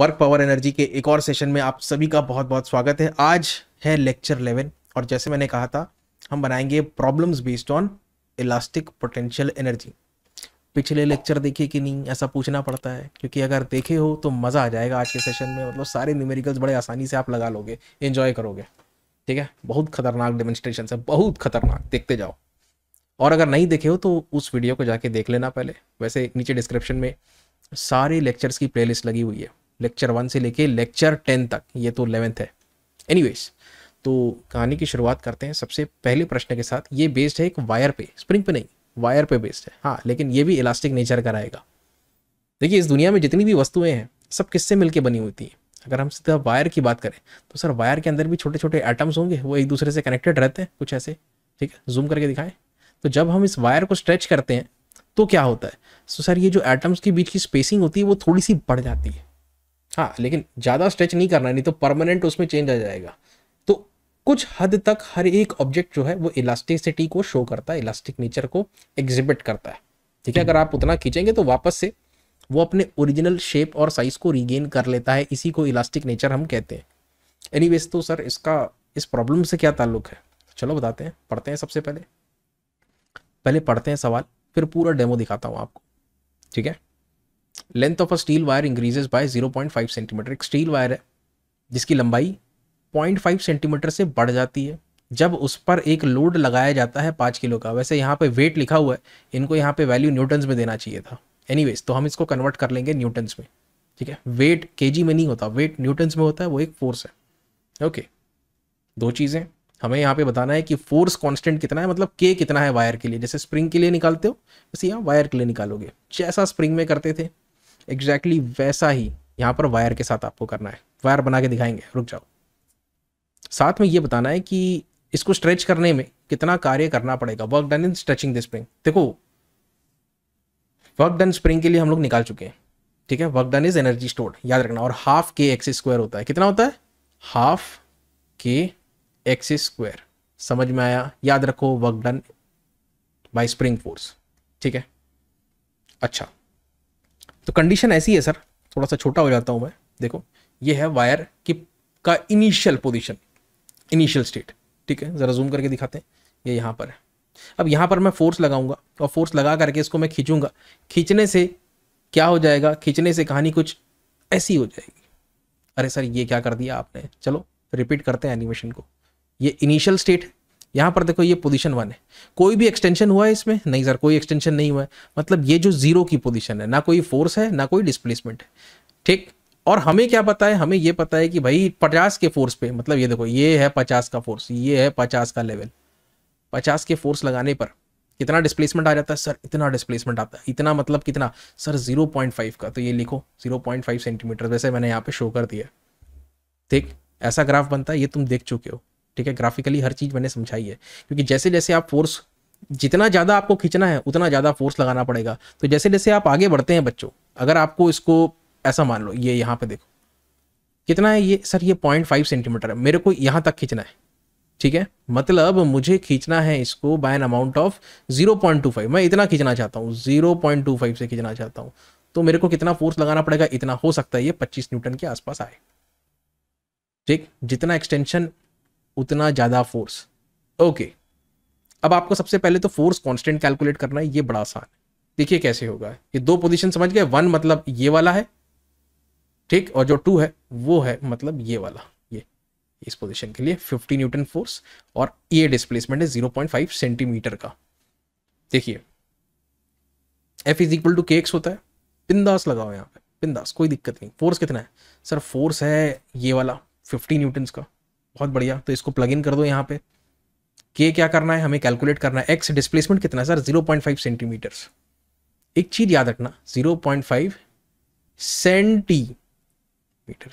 Work power energy के एक और सेशन में आप सभी का बहुत बहुत स्वागत है आज है लेक्चर 11 और जैसे मैंने कहा था हम बनाएंगे problems based on elastic potential energy पिछले लेक्चर देखे कि नहीं ऐसा पूछना पड़ता है क्योंकि अगर देखे हो तो मज़ा आ जाएगा आज के सेशन में मतलब सारे न्यूमेरिकल्स बड़े आसानी से आप लगा लोगे इन्जॉय करोगे ठीक है बहुत खतरनाक डेमोन्स्ट्रेशन है बहुत खतरनाक देखते जाओ और अगर नहीं देखे हो तो उस वीडियो को जाके देख लेना पहले वैसे नीचे डिस्क्रिप्शन में सारे लेक्चर्स की प्लेलिस्ट लगी हुई है लेक्चर वन से लेके लेक्चर टेन तक ये तो इलेवेंथ है एनीवेज तो कहानी की शुरुआत करते हैं सबसे पहले प्रश्न के साथ ये बेस्ड है एक वायर पे स्प्रिंग पे नहीं वायर पे बेस्ड है हाँ लेकिन ये भी इलास्टिक नेचर का रहेगा देखिए इस दुनिया में जितनी भी वस्तुएं हैं सब किससे मिलकर बनी होती हैं अगर हम सीधा वायर की बात करें तो सर वायर के अंदर भी छोटे छोटे एटम्स होंगे वो एक दूसरे से कनेक्टेड रहते हैं कुछ ऐसे ठीक है जूम करके दिखाएं तो जब हम इस वायर को स्ट्रेच करते हैं तो क्या होता है सो तो सर ये जो एटम्स के बीच की स्पेसिंग होती है वो थोड़ी सी बढ़ जाती है हाँ लेकिन ज़्यादा स्ट्रेच नहीं करना नहीं तो परमानेंट उसमें चेंज आ जाएगा तो कुछ हद तक हर एक ऑब्जेक्ट जो है वो इलास्टिसिटी को शो करता है इलास्टिक नेचर को एग्जिबिट करता है ठीक है अगर आप उतना खींचेंगे तो वापस से वो अपने ओरिजिनल शेप और साइज को रिगेन कर लेता है इसी को इलास्टिक नेचर हम कहते हैं एनी तो सर इसका इस प्रॉब्लम से क्या ताल्लुक है चलो बताते हैं पढ़ते हैं सबसे पहले पहले पढ़ते हैं सवाल फिर पूरा डेमो दिखाता हूँ आपको ठीक है length of a steel wire increases by 0.5 centimetre एक स्टील वायर है जिसकी लंबाई 0.5 सेंटीमीटर से बढ़ जाती है जब उस पर एक लोड लगाया जाता है पाँच किलो का वैसे यहाँ पे वेट लिखा हुआ है इनको यहाँ पे वैल्यू न्यूटन्स में देना चाहिए था एनी तो हम इसको कन्वर्ट कर लेंगे न्यूटन्स में ठीक है वेट के में नहीं होता वेट न्यूटन्स में होता है वो एक फोर्स है ओके दो चीज़ें हमें यहाँ पे बताना है कि फोर्स कांस्टेंट कितना है मतलब के कितना है वायर के लिए जैसे स्प्रिंग के लिए निकालते हो वैसे यहाँ वायर के लिए निकालोगे जैसा स्प्रिंग में करते थे एग्जैक्टली exactly वैसा ही यहाँ पर वायर के साथ आपको करना है वायर बना के दिखाएंगे रुक जाओ साथ में ये बताना है कि इसको स्ट्रेच करने में कितना कार्य करना पड़ेगा work done in stretching the spring देखो वर्क डन स्प्रिंग के लिए हम लोग निकाल चुके हैं ठीक है work done is energy stored याद रखना और हाफ के एक्स स्क्वायर होता है कितना होता है हाफ के एक्स स्क्वायर समझ में आया याद रखो work done by spring force ठीक है अच्छा तो कंडीशन ऐसी है सर थोड़ा सा छोटा हो जाता हूँ मैं देखो ये है वायर की का इनिशियल पोजिशन इनिशियल स्टेट ठीक है ज़रा जूम करके दिखाते हैं ये यहाँ पर है अब यहाँ पर मैं फोर्स लगाऊंगा और फोर्स लगा करके इसको मैं खींचूंगा खींचने से क्या हो जाएगा खींचने से कहानी कुछ ऐसी हो जाएगी अरे सर ये क्या कर दिया आपने चलो रिपीट करते हैं एनिमेशन को ये इनिशियल स्टेट है यहाँ पर देखो ये पोजीशन वन है कोई भी एक्सटेंशन हुआ है इसमें नहीं सर कोई एक्सटेंशन नहीं हुआ है मतलब ये जो जीरो की पोजीशन है ना कोई फोर्स है ना कोई डिस्प्लेसमेंट है ठीक और हमें क्या पता है हमें ये पता है कि भाई पचास के फोर्स पे मतलब ये देखो ये है पचास का फोर्स ये है पचास का लेवल पचास के फोर्स लगाने पर कितना डिस्प्लेसमेंट आ जाता है सर इतना डिस्प्लेसमेंट आता है इतना मतलब कितना सर जीरो का तो ये लिखो जीरो सेंटीमीटर वैसे मैंने यहाँ पे शो कर दिया ठीक ऐसा ग्राफ बनता है ये तुम देख चुके हो ठीक है ग्राफिकली हर चीज़ मैंने समझाई है क्योंकि जैसे जैसे आप फोर्स जितना ज़्यादा आपको खींचना है उतना ज़्यादा फोर्स लगाना पड़ेगा तो जैसे जैसे आप आगे बढ़ते हैं बच्चों अगर आपको इसको ऐसा मान लो ये यहाँ पे देखो कितना है ये सर ये पॉइंट फाइव सेंटीमीटर है मेरे को यहाँ तक खींचना है ठीक है मतलब मुझे खींचना है इसको by an amount of zero point two five मैं इतना खींचना चाहता हूँ जीरो पॉइंट टू फाइव से खींचना चाहता हूँ तो मेरे को कितना फोर्स लगाना पड़ेगा इतना हो सकता है ये पच्चीस न्यूटन के आसपास आए ठीक जितना एक्सटेंशन उतना ज़्यादा फोर्स ओके अब आपको सबसे पहले तो फोर्स कांस्टेंट कैलकुलेट करना है ये बड़ा आसान है देखिए कैसे होगा ये दो पोजीशन समझ गए वन मतलब ये वाला है ठीक और जो टू है वो है मतलब ये वाला ये इस पोजीशन के लिए 50 न्यूटन फोर्स और ये डिस्प्लेसमेंट है 0.5 सेंटीमीटर का देखिए F is equal to k x होता है पिंदास लगाओ यहाँ पे पिंदास कोई दिक्कत नहीं फोर्स कितना है सर फोर्स है ये वाला फिफ्टी न्यूटन का बहुत बढ़िया तो इसको प्लग इन कर दो यहाँ पे के क्या करना है हमें कैलकुलेट करना है एक्स डिस्प्लेसमेंट कितना है सर 0.5 सेंटीमीटर एक चीज याद रखना 0.5 सेंटीमीटर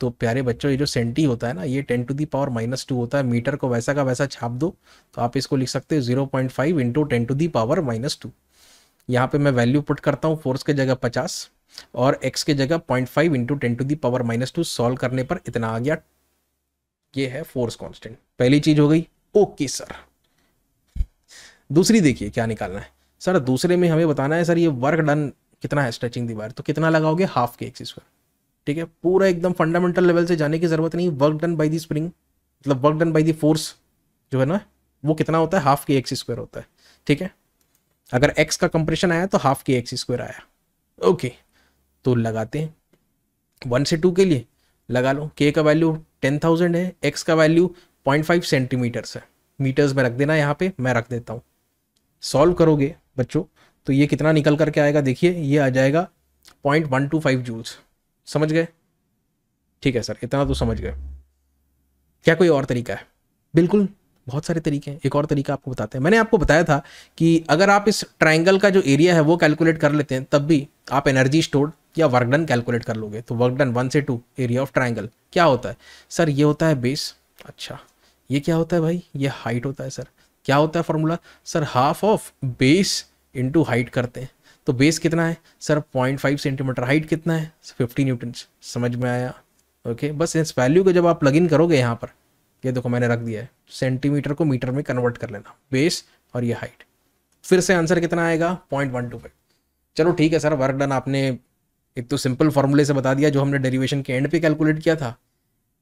तो प्यारे बच्चों ये जो सेंटी होता है ना ये ten to the power minus two होता है मीटर को वैसा का वैसा छाप दो तो आप इसको लिख सकते हो zero point five into ten to the power minus two यहाँ पे मैं वैल्यू पुट करता हूँ फोर्स के जगह पचास और एक्स के जगह point five into ten to the power minus two solve करने पर इतना आ गया ये है फोर्स कांस्टेंट पहली चीज हो गई ओके सर दूसरी देखिए क्या निकालना है सर दूसरे में हमें बताना है सर ये वर्क डन कितना है स्ट्रेचिंग दीवार तो कितना लगाओगे हाफ के एक्सिस पर ठीक है पूरा एकदम फंडामेंटल लेवल से जाने की जरूरत नहीं work done by the spring मतलब work done by the force जो है ना वो कितना होता है हाफ के एक्स स्क्वायर होता है ठीक है अगर एक्स का कंप्रेशन आया तो हाफ के एक्स स्क्वायर आया ओके तो लगाते हैं वन से टू के लिए लगा लो के का वैल्यू टेन थाउजेंड है एक्स का वैल्यू पॉइंट फाइव सेंटीमीटर्स है मीटर्स में रख देना यहाँ पे मैं रख देता हूँ सॉल्व करोगे बच्चों तो ये कितना निकल करके आएगा देखिए ये आ जाएगा point one two five joules समझ गए ठीक है सर इतना तो समझ गए क्या कोई और तरीका है बिल्कुल बहुत सारे तरीके हैं एक और तरीका आपको बताते हैं मैंने आपको बताया था कि अगर आप इस ट्राइंगल का जो एरिया है वो कैलकुलेट कर लेते हैं तब भी आप एनर्जी स्टोर या वर्क डन कैलकुलेट कर लोगे तो वर्क डन वन से टू एरिया ऑफ ट्राइंगल क्या होता है सर ये होता है बेस अच्छा ये क्या होता है भाई ये हाइट होता है सर क्या होता है formula sir half of base into height करते हैं तो बेस कितना है sir point five centimetre height कितना है फिफ्टी न्यूटन समझ में आया ओके बस इस वैल्यू को जब आप लग इन करोगे यहाँ पर ये देखो मैंने रख दिया है सेंटीमीटर को मीटर में कन्वर्ट कर लेना बेस और ये हाइट फिर से आंसर कितना आएगा पॉइंट वन टू चलो ठीक है सर वर्क डन आपने एक तो सिंपल फॉर्मूले से बता दिया जो हमने डेरिवेशन के एंड पे कैलकुलेट किया था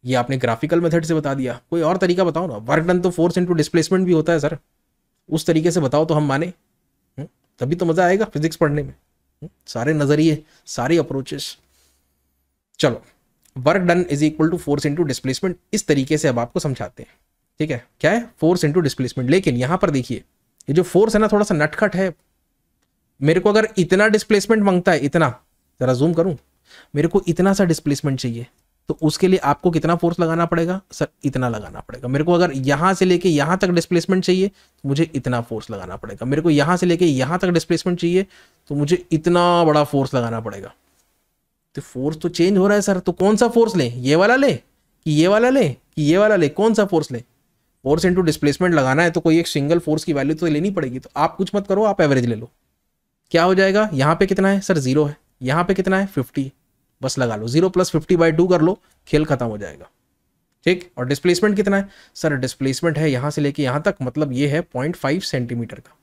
ये आपने ग्राफिकल मेथड से बता दिया कोई और तरीका बताओ ना वर्क डन तो फोर्स इंटू डिस्प्लेसमेंट भी होता है सर उस तरीके से बताओ तो हम माने हम्म, तभी तो मज़ा आएगा फिजिक्स पढ़ने में हम्म, सारे नज़रिए सारे अप्रोचेस चलो work done is equal to force into displacement इस तरीके से अब आपको समझाते हैं ठीक है क्या है फोर्स इंटू डिस्प्लेसमेंट लेकिन यहाँ पर देखिए ये जो फोर्स है ना थोड़ा सा नटखट है मेरे को अगर इतना डिस्प्लेसमेंट मांगता है इतना ज़रा जूम करूँ मेरे को इतना सा डिस्प्लेसमेंट चाहिए तो उसके लिए आपको कितना फोर्स लगाना पड़ेगा सर इतना लगाना पड़ेगा मेरे को अगर यहाँ से लेके यहाँ तक डिस्प्लेसमेंट चाहिए तो मुझे इतना फोर्स लगाना पड़ेगा मेरे को यहाँ से लेके यहाँ तक डिस्प्लेसमेंट चाहिए तो मुझे इतना बड़ा फोर्स लगाना पड़ेगा तो फोर्स तो चेंज हो रहा है सर तो कौन सा फोर्स लें ये वाला ले कि ये वाला ले कि ये वाला ले कौन सा फोर्स लें फोर्स इंटू डिस्प्लेसमेंट लगाना है तो कोई एक सिंगल फोर्स की वैल्यू तो लेनी पड़ेगी तो आप कुछ मत करो आप एवरेज ले लो क्या हो जाएगा यहाँ पे कितना है सर जीरो है यहाँ पे कितना है फिफ्टी बस लगा लो zero plus fifty by two कर लो खेल खत्म हो जाएगा ठीक और डिस्प्लेसमेंट कितना है सर डिस्प्लेसमेंट है यहाँ से लेके यहाँ तक मतलब ये है पॉइंट फाइव सेंटीमीटर का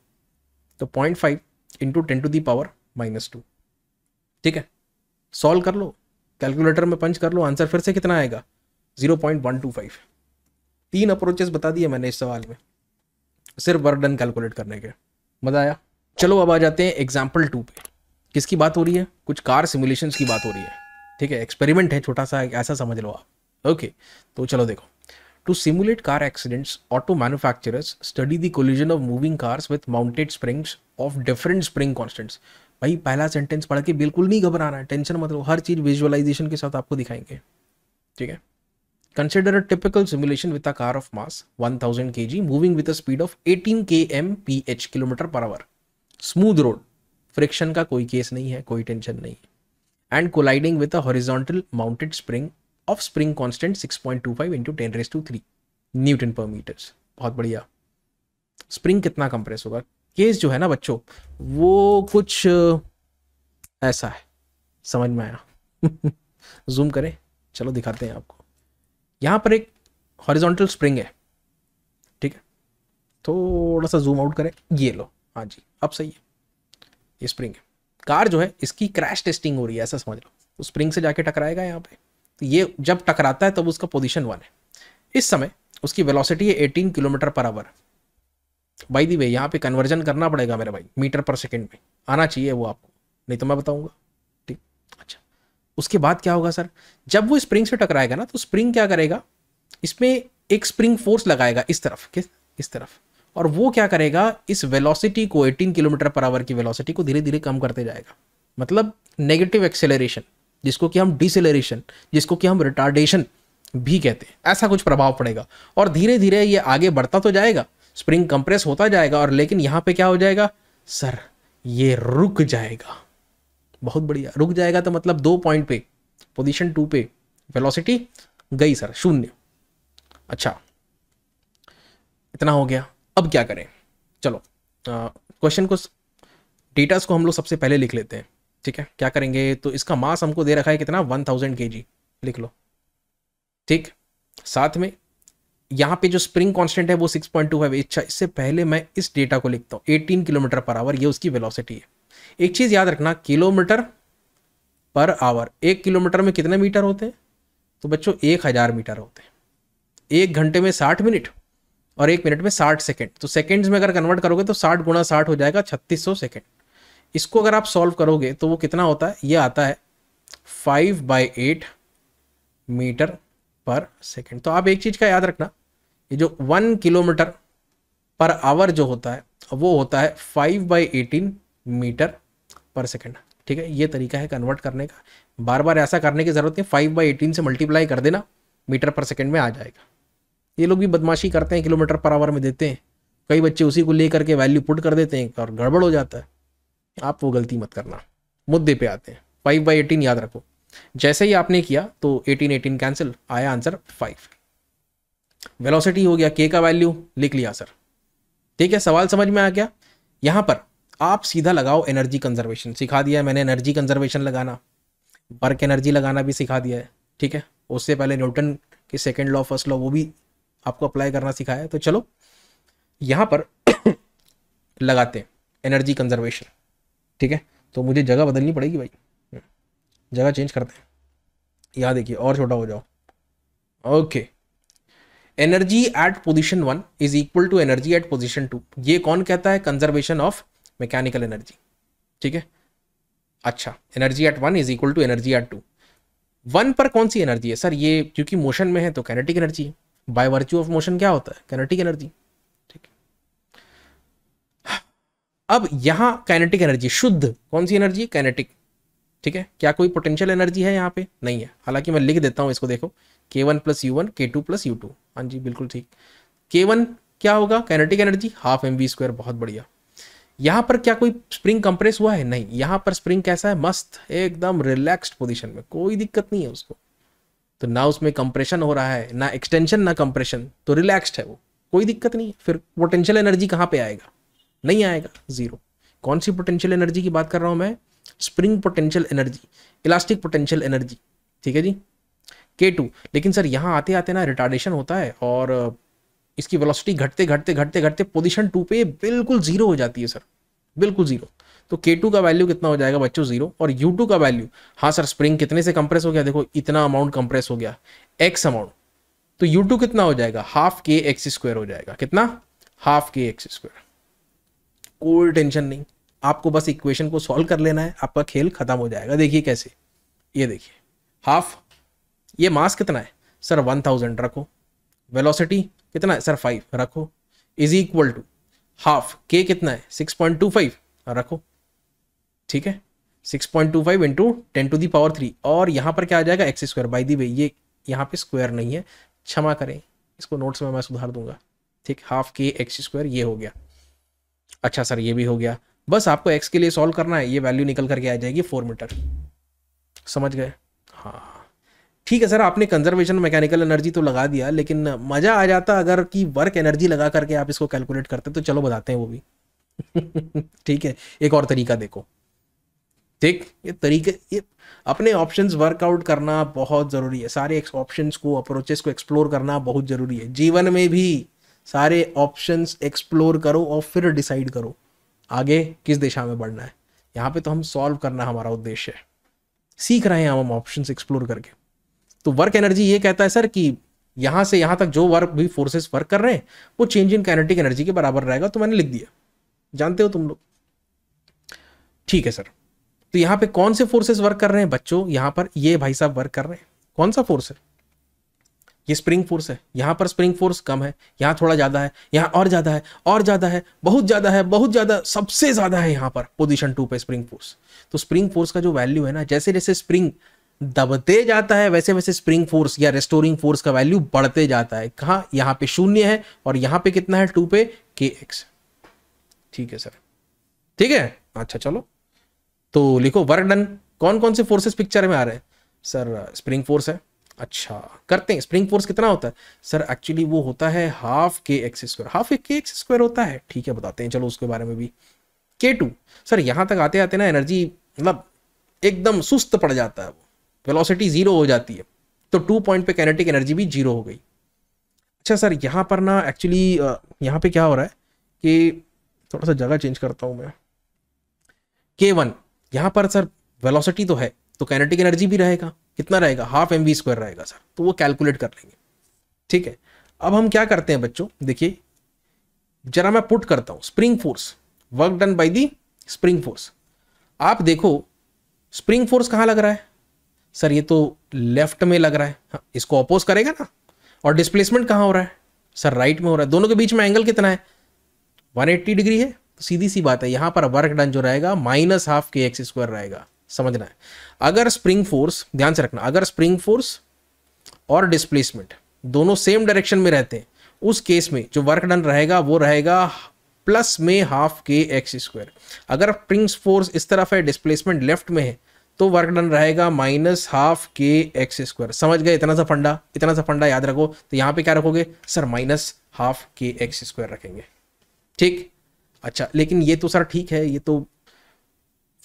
तो point five into ten to the power minus two ठीक है सॉल्व कर लो कैलकुलेटर में पंच कर लो आंसर फिर से कितना आएगा zero point one two five तीन अप्रोचेस बता दिए मैंने इस सवाल में सिर्फ वर्डन कैलकुलेट करने के मज़ा आया चलो अब आ जाते हैं एग्जाम्पल टू पे किसकी बात हो रही है कुछ कार सिमुलेशन की बात हो रही है ठीक है एक्सपेरिमेंट है छोटा सा ऐसा समझ लो आप ओके तो चलो देखो to simulate car accidents auto manufacturers study the collision of moving cars with mounted springs of different spring constants भाई पहला सेंटेंस पढ़ के बिल्कुल नहीं घबराना है टेंशन मतलब हर चीज विजुअलाइजेशन के साथ आपको दिखाएंगे ठीक है consider a typical simulation with a car of mass 1000 g moving with a speed of 18 p h kilometre per hour smooth road friction का कोई केस नहीं है कोई टेंशन नहीं and colliding with a horizontal mounted spring of spring constant six point two five into ten raise to three newton per metres बहुत बढ़िया spring कितना compress होगा केस जो है ना बच्चों वो कुछ ऐसा है समझ में आया जूम करें चलो दिखाते हैं आपको यहाँ पर एक हॉरिजॉन्टल स्प्रिंग है ठीक है थोड़ा सा जूम आउट करें ये लो हाँ जी अब सही है ये स्प्रिंग है कार जो है इसकी क्रैश टेस्टिंग हो रही है ऐसा समझ लो तो स्प्रिंग से जाके टकराएगा यहाँ पे तो ये जब टकराता है तब तो उसका पोजिशन वन है इस समय उसकी वेलोसिटी है eighteen kilometre per hour by the भाई यहाँ पे कन्वर्जन करना पड़ेगा मेरे भाई मीटर पर सेकेंड में आना चाहिए वो आपको नहीं तो मैं बताऊँगा ठीक अच्छा उसके बाद क्या होगा सर जब वो स्प्रिंग से टकराएगा ना तो स्प्रिंग क्या करेगा इसमें एक स्प्रिंग फोर्स लगाएगा इस तरफ किस इस तरफ और वो क्या करेगा इस वेलोसिटी को 18 किलोमीटर पर आवर की वेलोसिटी को धीरे धीरे कम करते जाएगा मतलब नेगेटिव एक्सेलरेशन जिसको कि हम डिसेलरेशन जिसको कि हम रिटार्डेशन भी कहते हैं ऐसा कुछ प्रभाव पड़ेगा और धीरे धीरे ये आगे बढ़ता तो जाएगा स्प्रिंग कंप्रेस होता जाएगा और लेकिन यहाँ पे क्या हो जाएगा सर ये रुक जाएगा बहुत बढ़िया रुक जाएगा तो मतलब दो पॉइंट पे पोजीशन टू पे वेलोसिटी गई सर शून्य अच्छा इतना हो गया अब क्या करें चलो क्वेश्चन को डेटास को हम लोग सबसे पहले लिख लेते हैं ठीक है क्या करेंगे तो इसका मास हमको दे रखा है कितना वन थाउजेंड के जी लिख लो ठीक साथ में यहाँ पे जो स्प्रिंग कांस्टेंट है वो सिक्स पॉइंट टू फाइव अच्छा इससे पहले मैं इस डेटा को लिखता हूँ एटीन किलोमीटर पर आवर ये उसकी वेलोसिटी है एक चीज़ याद रखना किलोमीटर पर आवर एक किलोमीटर में कितने मीटर होते हैं तो बच्चों एक हज़ार मीटर होते हैं एक घंटे में साठ मिनट और एक मिनट में साठ सेकेंड तो सेकेंड्स में अगर कन्वर्ट करोगे तो साठ गुणा साठ हो जाएगा छत्तीस सौ सेकेंड इसको अगर आप सॉल्व करोगे तो वो कितना होता है ये आता है five by eight metre per second तो आप एक चीज़ का याद रखना ये जो वन किलोमीटर पर आवर जो होता है वो होता है five by eighteen metre per second ठीक है ये तरीका है कन्वर्ट करने का बार बार ऐसा करने की ज़रूरत नहीं फाइव बाई एटीन से मल्टीप्लाई कर देना मीटर पर सेकेंड में आ जाएगा ये लोग भी बदमाशी करते हैं किलोमीटर पर आवर में देते हैं कई बच्चे उसी को लेकर के वैल्यू पुट कर देते हैं और गड़बड़ हो जाता है आप वो गलती मत करना मुद्दे पे आते हैं फाइव बाई एटीन याद रखो जैसे ही आपने किया तो एटीन एटीन कैंसिल आया आंसर फाइव वेलोसिटी हो गया के का वैल्यू लिख लिया सर ठीक है सवाल समझ में आ गया यहाँ पर आप सीधा लगाओ एनर्जी कंजर्वेशन सिखा दिया है मैंने एनर्जी कंजर्वेशन लगाना वर्क एनर्जी लगाना भी सिखा दिया है ठीक है उससे पहले न्यूटन के सेकेंड लॉ फर्स्ट लॉ वो भी आपको अप्लाई करना सिखाया तो चलो यहाँ पर लगाते हैं एनर्जी कंजर्वेशन ठीक है तो मुझे जगह बदलनी पड़ेगी भाई हम्म, जगह चेंज करते हैं यहाँ देखिए और छोटा हो जाओ okay energy at position one is equal to energy at position two ये कौन कहता है कंजर्वेशन ऑफ मैकेनिकल एनर्जी ठीक है अच्छा energy at one is equal to energy at two one पर कौन सी एनर्जी है सर ये क्योंकि मोशन में है तो कैनेटिक एनर्जी है बाय वर्च्यू ऑफ मोशन क्या होता है कैनेटिक एनर्जी ठीक अब यहां कैनेटिक एनर्जी शुद्ध कौन सी एनर्जी कैनेटिक ठीक है क्या कोई पोटेंशियल एनर्जी है यहाँ पे नहीं है हालांकि मैं लिख देता हूँ इसको देखो k one plus U one k two plus U two हाँ जी बिल्कुल ठीक के वन क्या होगा kinetic energy half m v square बहुत बढ़िया यहाँ पर क्या कोई स्प्रिंग कंप्रेस हुआ है नहीं यहाँ पर स्प्रिंग कैसा है मस्त एकदम रिलैक्स्ड पोजीशन में कोई दिक्कत नहीं है उसको तो ना उसमें कंप्रेशन हो रहा है ना एक्सटेंशन ना कंप्रेशन तो रिलैक्स्ड है वो कोई दिक्कत नहीं फिर पोटेंशियल एनर्जी कहाँ पे आएगा नहीं आएगा जीरो कौन सी पोटेंशियल एनर्जी की बात कर रहा हूँ मैं spring potential energy elastic potential energy ठीक है जी के टू लेकिन सर यहाँ आते आते ना रिटार्डेशन होता है और इसकी वेलोसिटी घटते घटते घटते घटते पोजिशन टू पे बिल्कुल जीरो हो जाती है सर बिल्कुल जीरो तो के टू का वैल्यू कितना हो जाएगा बच्चों जीरो और यू टू का वैल्यू हाँ सर स्प्रिंग कितने से कंप्रेस हो गया देखो इतना अमाउंट कंप्रेस हो गया एक्स अमाउंट तो यू टू कितना हो जाएगा हाफ के एक्स स्क्वायर हो जाएगा कितना हाफ के एक्स स्क्वायर कोई टेंशन नहीं आपको बस इक्वेशन को सॉल्व कर लेना है आपका खेल खत्म हो जाएगा देखिए कैसे ये देखिए हाफ ये मास कितना है सर वन थाउजेंड रखो वेलोसिटी कितना है सर फाइव रखो is equal to half k कितना है सिक्स पॉइंट टू फाइव रखो ठीक है six point two five into ten to the power three और यहाँ पर क्या आ जाएगा x square by the way ये यहाँ पे स्क्वायर नहीं है क्षमा करें इसको नोट्स में मैं सुधार दूंगा ठीक हाफ के एक्स स्क्वायर ये हो गया अच्छा सर ये भी हो गया बस आपको एक्स के लिए सॉल्व करना है ये वैल्यू निकल करके आ जाएगी फोर मीटर समझ गए हाँ ठीक है सर आपने कंजर्वेशन मैकेनिकल एनर्जी तो लगा दिया लेकिन मज़ा आ जाता अगर कि वर्क एनर्जी लगा करके आप इसको कैलकुलेट करते तो चलो बताते हैं वो भी ठीक है एक और तरीका देखो ठीक ये तरीके ये अपने ऑप्शंस वर्कआउट करना बहुत ज़रूरी है सारे ऑप्शंस को अप्रोचेस को एक्सप्लोर करना बहुत ज़रूरी है जीवन में भी सारे ऑप्शंस एक्सप्लोर करो और फिर डिसाइड करो आगे किस दिशा में बढ़ना है यहाँ पे तो हम सॉल्व करना हमारा उद्देश्य है सीख रहे हैं हम ऑप्शंस एक्सप्लोर करके तो वर्क एनर्जी ये कहता है सर कि यहाँ से यहाँ तक जो वर्क भी फोर्सेस वर्क कर रहे हैं वो चेंज इन काइनेटिक एनर्जी के बराबर रहेगा तो मैंने लिख दिया जानते हो तुम लोग ठीक है सर तो यहाँ पे कौन से फोर्सेस वर्क कर रहे हैं बच्चों यहाँ पर ये भाई साहब वर्क कर रहे हैं कौन सा फोर्स है ये स्प्रिंग फोर्स है यहाँ पर स्प्रिंग फोर्स कम है यहाँ थोड़ा ज़्यादा है यहाँ और ज़्यादा है और ज़्यादा है बहुत ज़्यादा है बहुत ज़्यादा सबसे ज़्यादा है यहाँ पर पोजिशन टू पे स्प्रिंग फोर्स तो स्प्रिंग फोर्स का जो वैल्यू है ना जैसे जैसे स्प्रिंग दबते जाता है वैसे वैसे स्प्रिंग फोर्स या रेस्टोरिंग फोर्स का वैल्यू बढ़ते जाता है कहा यहाँ पे शून्य है और यहाँ पे कितना है टू पे के एक्स ठीक है सर ठीक है अच्छा चलो तो लिखो वर्क डन कौन कौन से फोर्सेस पिक्चर में आ रहे हैं सर स्प्रिंग फोर्स है अच्छा करते हैं स्प्रिंग फोर्स कितना होता है सर एक्चुअली वो होता है हाफ के एक्स स्क्वायर हाफ के एक्स स्क्वायर होता है ठीक है बताते हैं चलो उसके बारे में भी के टू सर यहाँ तक आते आते ना एनर्जी मतलब एकदम सुस्त पड़ जाता है वो वेलोसिटी जीरो हो जाती है तो टू पॉइंट पे कैनेटिक एनर्जी भी जीरो हो गई अच्छा सर यहाँ पर ना एक्चुअली यहाँ पे क्या हो रहा है कि थोड़ा सा जगह चेंज करता हूँ मैं के वन यहाँ पर सर वेलोसिटी तो है तो कैनेटिक एनर्जी भी रहेगा कितना रहेगा हाफ एम वी स्क्वायर रहेगा सर तो वो कैलकुलेट कर लेंगे ठीक है अब हम क्या करते हैं बच्चों देखिए जरा मैं पुट करता हूँ spring force work done by the spring force आप देखो स्प्रिंग फोर्स कहाँ लग रहा है सर ये तो लेफ्ट में लग रहा है हाँ, इसको अपोज करेगा ना और डिस्प्लेसमेंट कहाँ हो रहा है सर राइट में हो रहा है दोनों के बीच में एंगल कितना है 180 डिग्री है सीधी सी बात है यहाँ पर वर्क डन जो रहेगा माइनस हाफ के एक्स स्क्वायर रहेगा समझना है अगर स्प्रिंग फोर्स ध्यान से रखना अगर स्प्रिंग फोर्स और डिस्प्लेसमेंट दोनों सेम डायरेक्शन में रहते हैं उस केस में जो वर्क डन रहेगा वो रहेगा प्लस में हाफ के एक्स स्क्वायर अगर स्प्रिंग फोर्स इस तरफ है डिस्प्लेसमेंट लेफ्ट में है तो वर्क डन रहेगा माइनस हाफ के एक्स स्क्वायर समझ गए इतना सा फंडा इतना सा फंडा याद रखो तो यहाँ पे क्या रखोगे सर माइनस हाफ के एक्स स्क्वायर रखेंगे ठीक अच्छा लेकिन ये तो सर ठीक है ये तो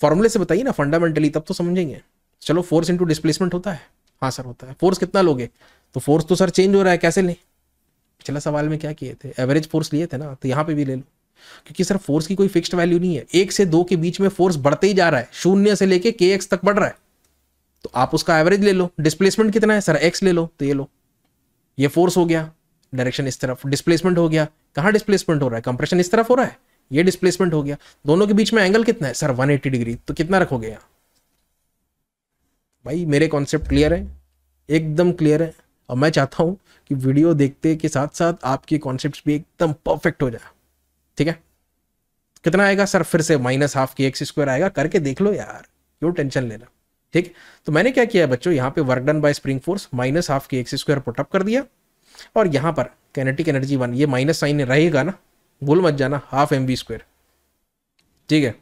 फॉर्मूले से बताइए ना फंडामेंटली तब तो समझेंगे चलो फोर्स इंटू डिस्प्लेसमेंट होता है हाँ सर होता है फोर्स कितना लोगे तो फोर्स तो सर चेंज हो रहा है कैसे लें पिछला सवाल में क्या किए थे एवरेज फोर्स लिए थे ना तो यहाँ पे भी ले लो क्योंकि सर फोर्स की कोई फिक्स्ड वैल्यू नहीं है एक से दो के बीच में फोर्स बढ़ते ही जा रहा है शून्य से लेके के एक्स तक बढ़ रहा है तो आप उसका एवरेज ले लो डिस्प्लेसमेंट कितना है सर एक्स ले लो तो ये लो ये फोर्स हो गया डायरेक्शन इस तरफ डिस्प्लेसमेंट हो गया कहाँ डिस्प्लेसमेंट हो रहा है कंप्रेशन इस तरफ हो रहा है ये डिस्प्लेसमेंट हो गया दोनों के बीच में एंगल कितना है सर 180 डिग्री तो कितना रखोगे यहाँ भाई मेरे कॉन्सेप्ट क्लियर है एकदम क्लियर है और मैं चाहता हूँ कि वीडियो देखते के साथ साथ आपके कॉन्सेप्ट भी एकदम परफेक्ट हो जाए ठीक है कितना आएगा सर फिर से minus half k x square आएगा करके देख लो यार क्यों टेंशन लेना ठीक तो मैंने क्या किया बच्चों यहाँ पे work done by spring force minus half के एक्स स्क्वायर पुटअप कर दिया और यहाँ पर कैनेटिक एनर्जी वन ये माइनस साइन रहेगा ना भूल मत जाना हाफ एम बी स्क्वेयर ठीक है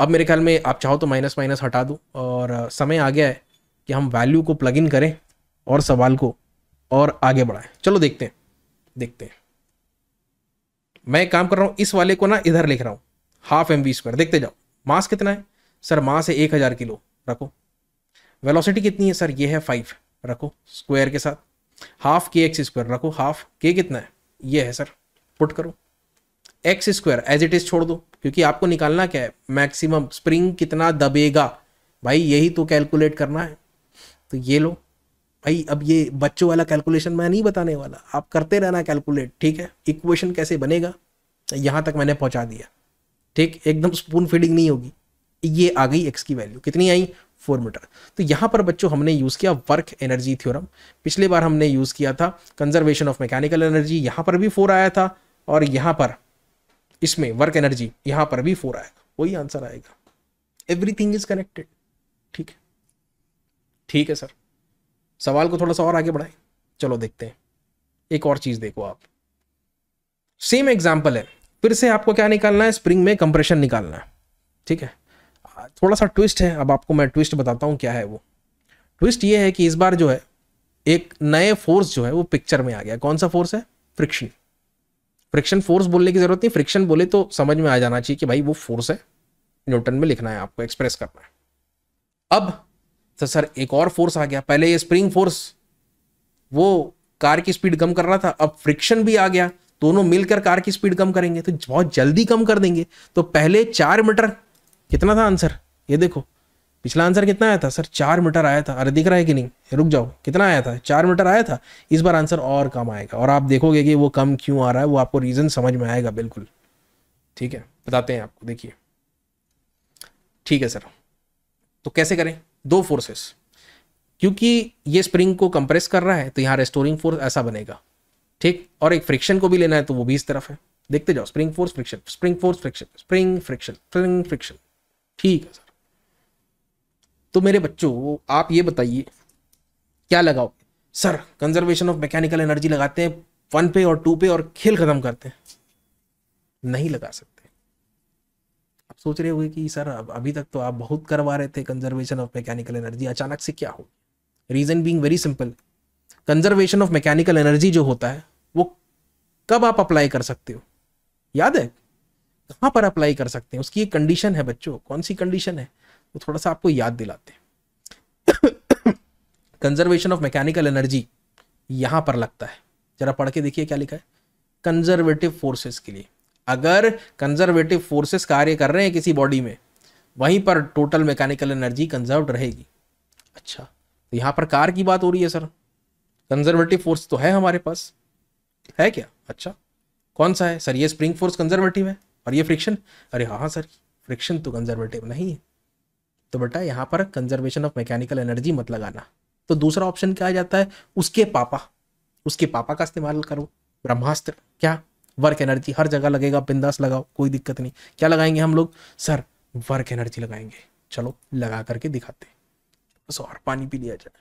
अब मेरे ख्याल में आप चाहो तो माइनस माइनस हटा दूँ और समय आ गया है कि हम वैल्यू को प्लग इन करें और सवाल को और आगे बढ़ाएं चलो देखते हैं देखते हैं मैं काम कर रहा हूँ इस वाले को ना इधर लिख रहा हूँ हाफ एम बी स्क्वायर देखते जाओ मास कितना है सर मास है एक हज़ार किलो रखो वेलोसिटी कितनी है सर ये है फाइव रखो स्क्वायर के साथ हाफ के एक्स स्क्वायर रखो हाफ के कितना है ये है सर पुट करो x square as it is छोड़ दो क्योंकि आपको निकालना क्या है मैक्सिमम स्प्रिंग कितना दबेगा भाई यही तो कैलकुलेट करना है तो ये लो भाई अब ये बच्चों वाला कैलकुलेशन मैं नहीं बताने वाला आप करते रहना कैलकुलेट ठीक है इक्वेशन कैसे बनेगा यहाँ तक मैंने पहुँचा दिया ठीक एकदम स्पून फीडिंग नहीं होगी ये आ गई एक्स की वैल्यू कितनी आई फोर मीटर तो यहाँ पर बच्चों हमने यूज़ किया वर्क एनर्जी थ्योरम पिछले बार हमने यूज़ किया था कंजर्वेशन ऑफ मैकेनिकल एनर्जी यहाँ पर भी फोर आया था और यहाँ पर इसमें वर्क एनर्जी यहां पर भी फोर आएगा वही आंसर आएगा एवरीथिंग इज कनेक्टेड ठीक है ठीक है सर सवाल को थोड़ा सा और आगे बढ़ाएं चलो देखते हैं एक और चीज देखो आप सेम एग्जाम्पल है फिर से आपको क्या निकालना है स्प्रिंग में कंप्रेशन निकालना है ठीक है थोड़ा सा ट्विस्ट है अब आपको मैं ट्विस्ट बताता हूँ क्या है वो ट्विस्ट ये है कि इस बार जो है एक नए फोर्स जो है वो पिक्चर में आ गया कौन सा फोर्स है फ्रिक्शन फ्रिक्शन फोर्स बोलने की जरूरत नहीं फ्रिक्शन बोले तो समझ में आ जाना चाहिए कि भाई वो फोर्स है न्यूटन में लिखना है आपको एक्सप्रेस करना है अब तो सर एक और फोर्स आ गया पहले ये स्प्रिंग फोर्स वो कार की स्पीड कम कर रहा था अब फ्रिक्शन भी आ गया दोनों मिलकर कार की स्पीड कम करेंगे तो बहुत जल्दी कम कर देंगे तो पहले चार मीटर कितना था आंसर ये देखो पिछला आंसर कितना आया था सर चार मीटर आया था अरे दिख रहा है कि नहीं रुक जाओ कितना आया था चार मीटर आया था इस बार आंसर और कम आएगा और आप देखोगे कि वो कम क्यों आ रहा है वो आपको रीज़न समझ में आएगा बिल्कुल ठीक है बताते हैं आपको देखिए ठीक है सर तो कैसे करें दो फोर्सेस क्योंकि ये स्प्रिंग को कंप्रेस कर रहा है तो यहाँ रेस्टोरिंग फोर्स ऐसा बनेगा ठीक और एक फ्रिक्शन को भी लेना है तो वो भी इस तरफ है देखते जाओ spring force friction spring force friction spring friction spring friction ठीक है सर तो मेरे बच्चों आप ये बताइए क्या लगाओ sir conservation of mechanical energy लगाते हैं वन पे और टू पे और खेल खत्म करते हैं नहीं लगा सकते आप सोच रहे होंगे कि सर अभी तक तो आप बहुत करवा रहे थे कंजर्वेशन ऑफ मैकेनिकल एनर्जी अचानक से क्या हो reason being very simple conservation of mechanical energy जो होता है वो कब आप अप्लाई कर सकते हो याद है कहाँ पर अप्लाई कर सकते हैं उसकी एक कंडीशन है बच्चों कौन सी कंडीशन है वो थोड़ा सा आपको याद दिलाते हैं कंजर्वेशन ऑफ मैकेनिकल एनर्जी यहाँ पर लगता है जरा पढ़ के देखिए क्या लिखा है कंजर्वेटिव फोर्सेस के लिए अगर कंजर्वेटिव फोर्सेस कार्य कर रहे हैं किसी बॉडी में वहीं पर टोटल मैकेनिकल एनर्जी कंजर्व रहेगी अच्छा तो यहाँ पर कार की बात हो रही है सर कंजर्वेटिव फोर्स तो है हमारे पास है क्या अच्छा कौन सा है सर ये स्प्रिंग फोर्स कंजर्वेटिव है और ये फ्रिक्शन अरे हाँ, हाँ सर फ्रिक्शन तो कंजर्वेटिव नहीं है तो बेटा यहाँ पर कंजर्वेशन ऑफ मैकेनिकल एनर्जी मत लगाना तो दूसरा ऑप्शन क्या आ जाता है उसके पापा उसके पापा का इस्तेमाल करो ब्रह्मास्त्र क्या वर्क एनर्जी हर जगह लगेगा बिंदास लगाओ कोई दिक्कत नहीं क्या लगाएंगे हम लोग सर वर्क एनर्जी लगाएंगे चलो लगा करके दिखाते बस और पानी पी लिया जाए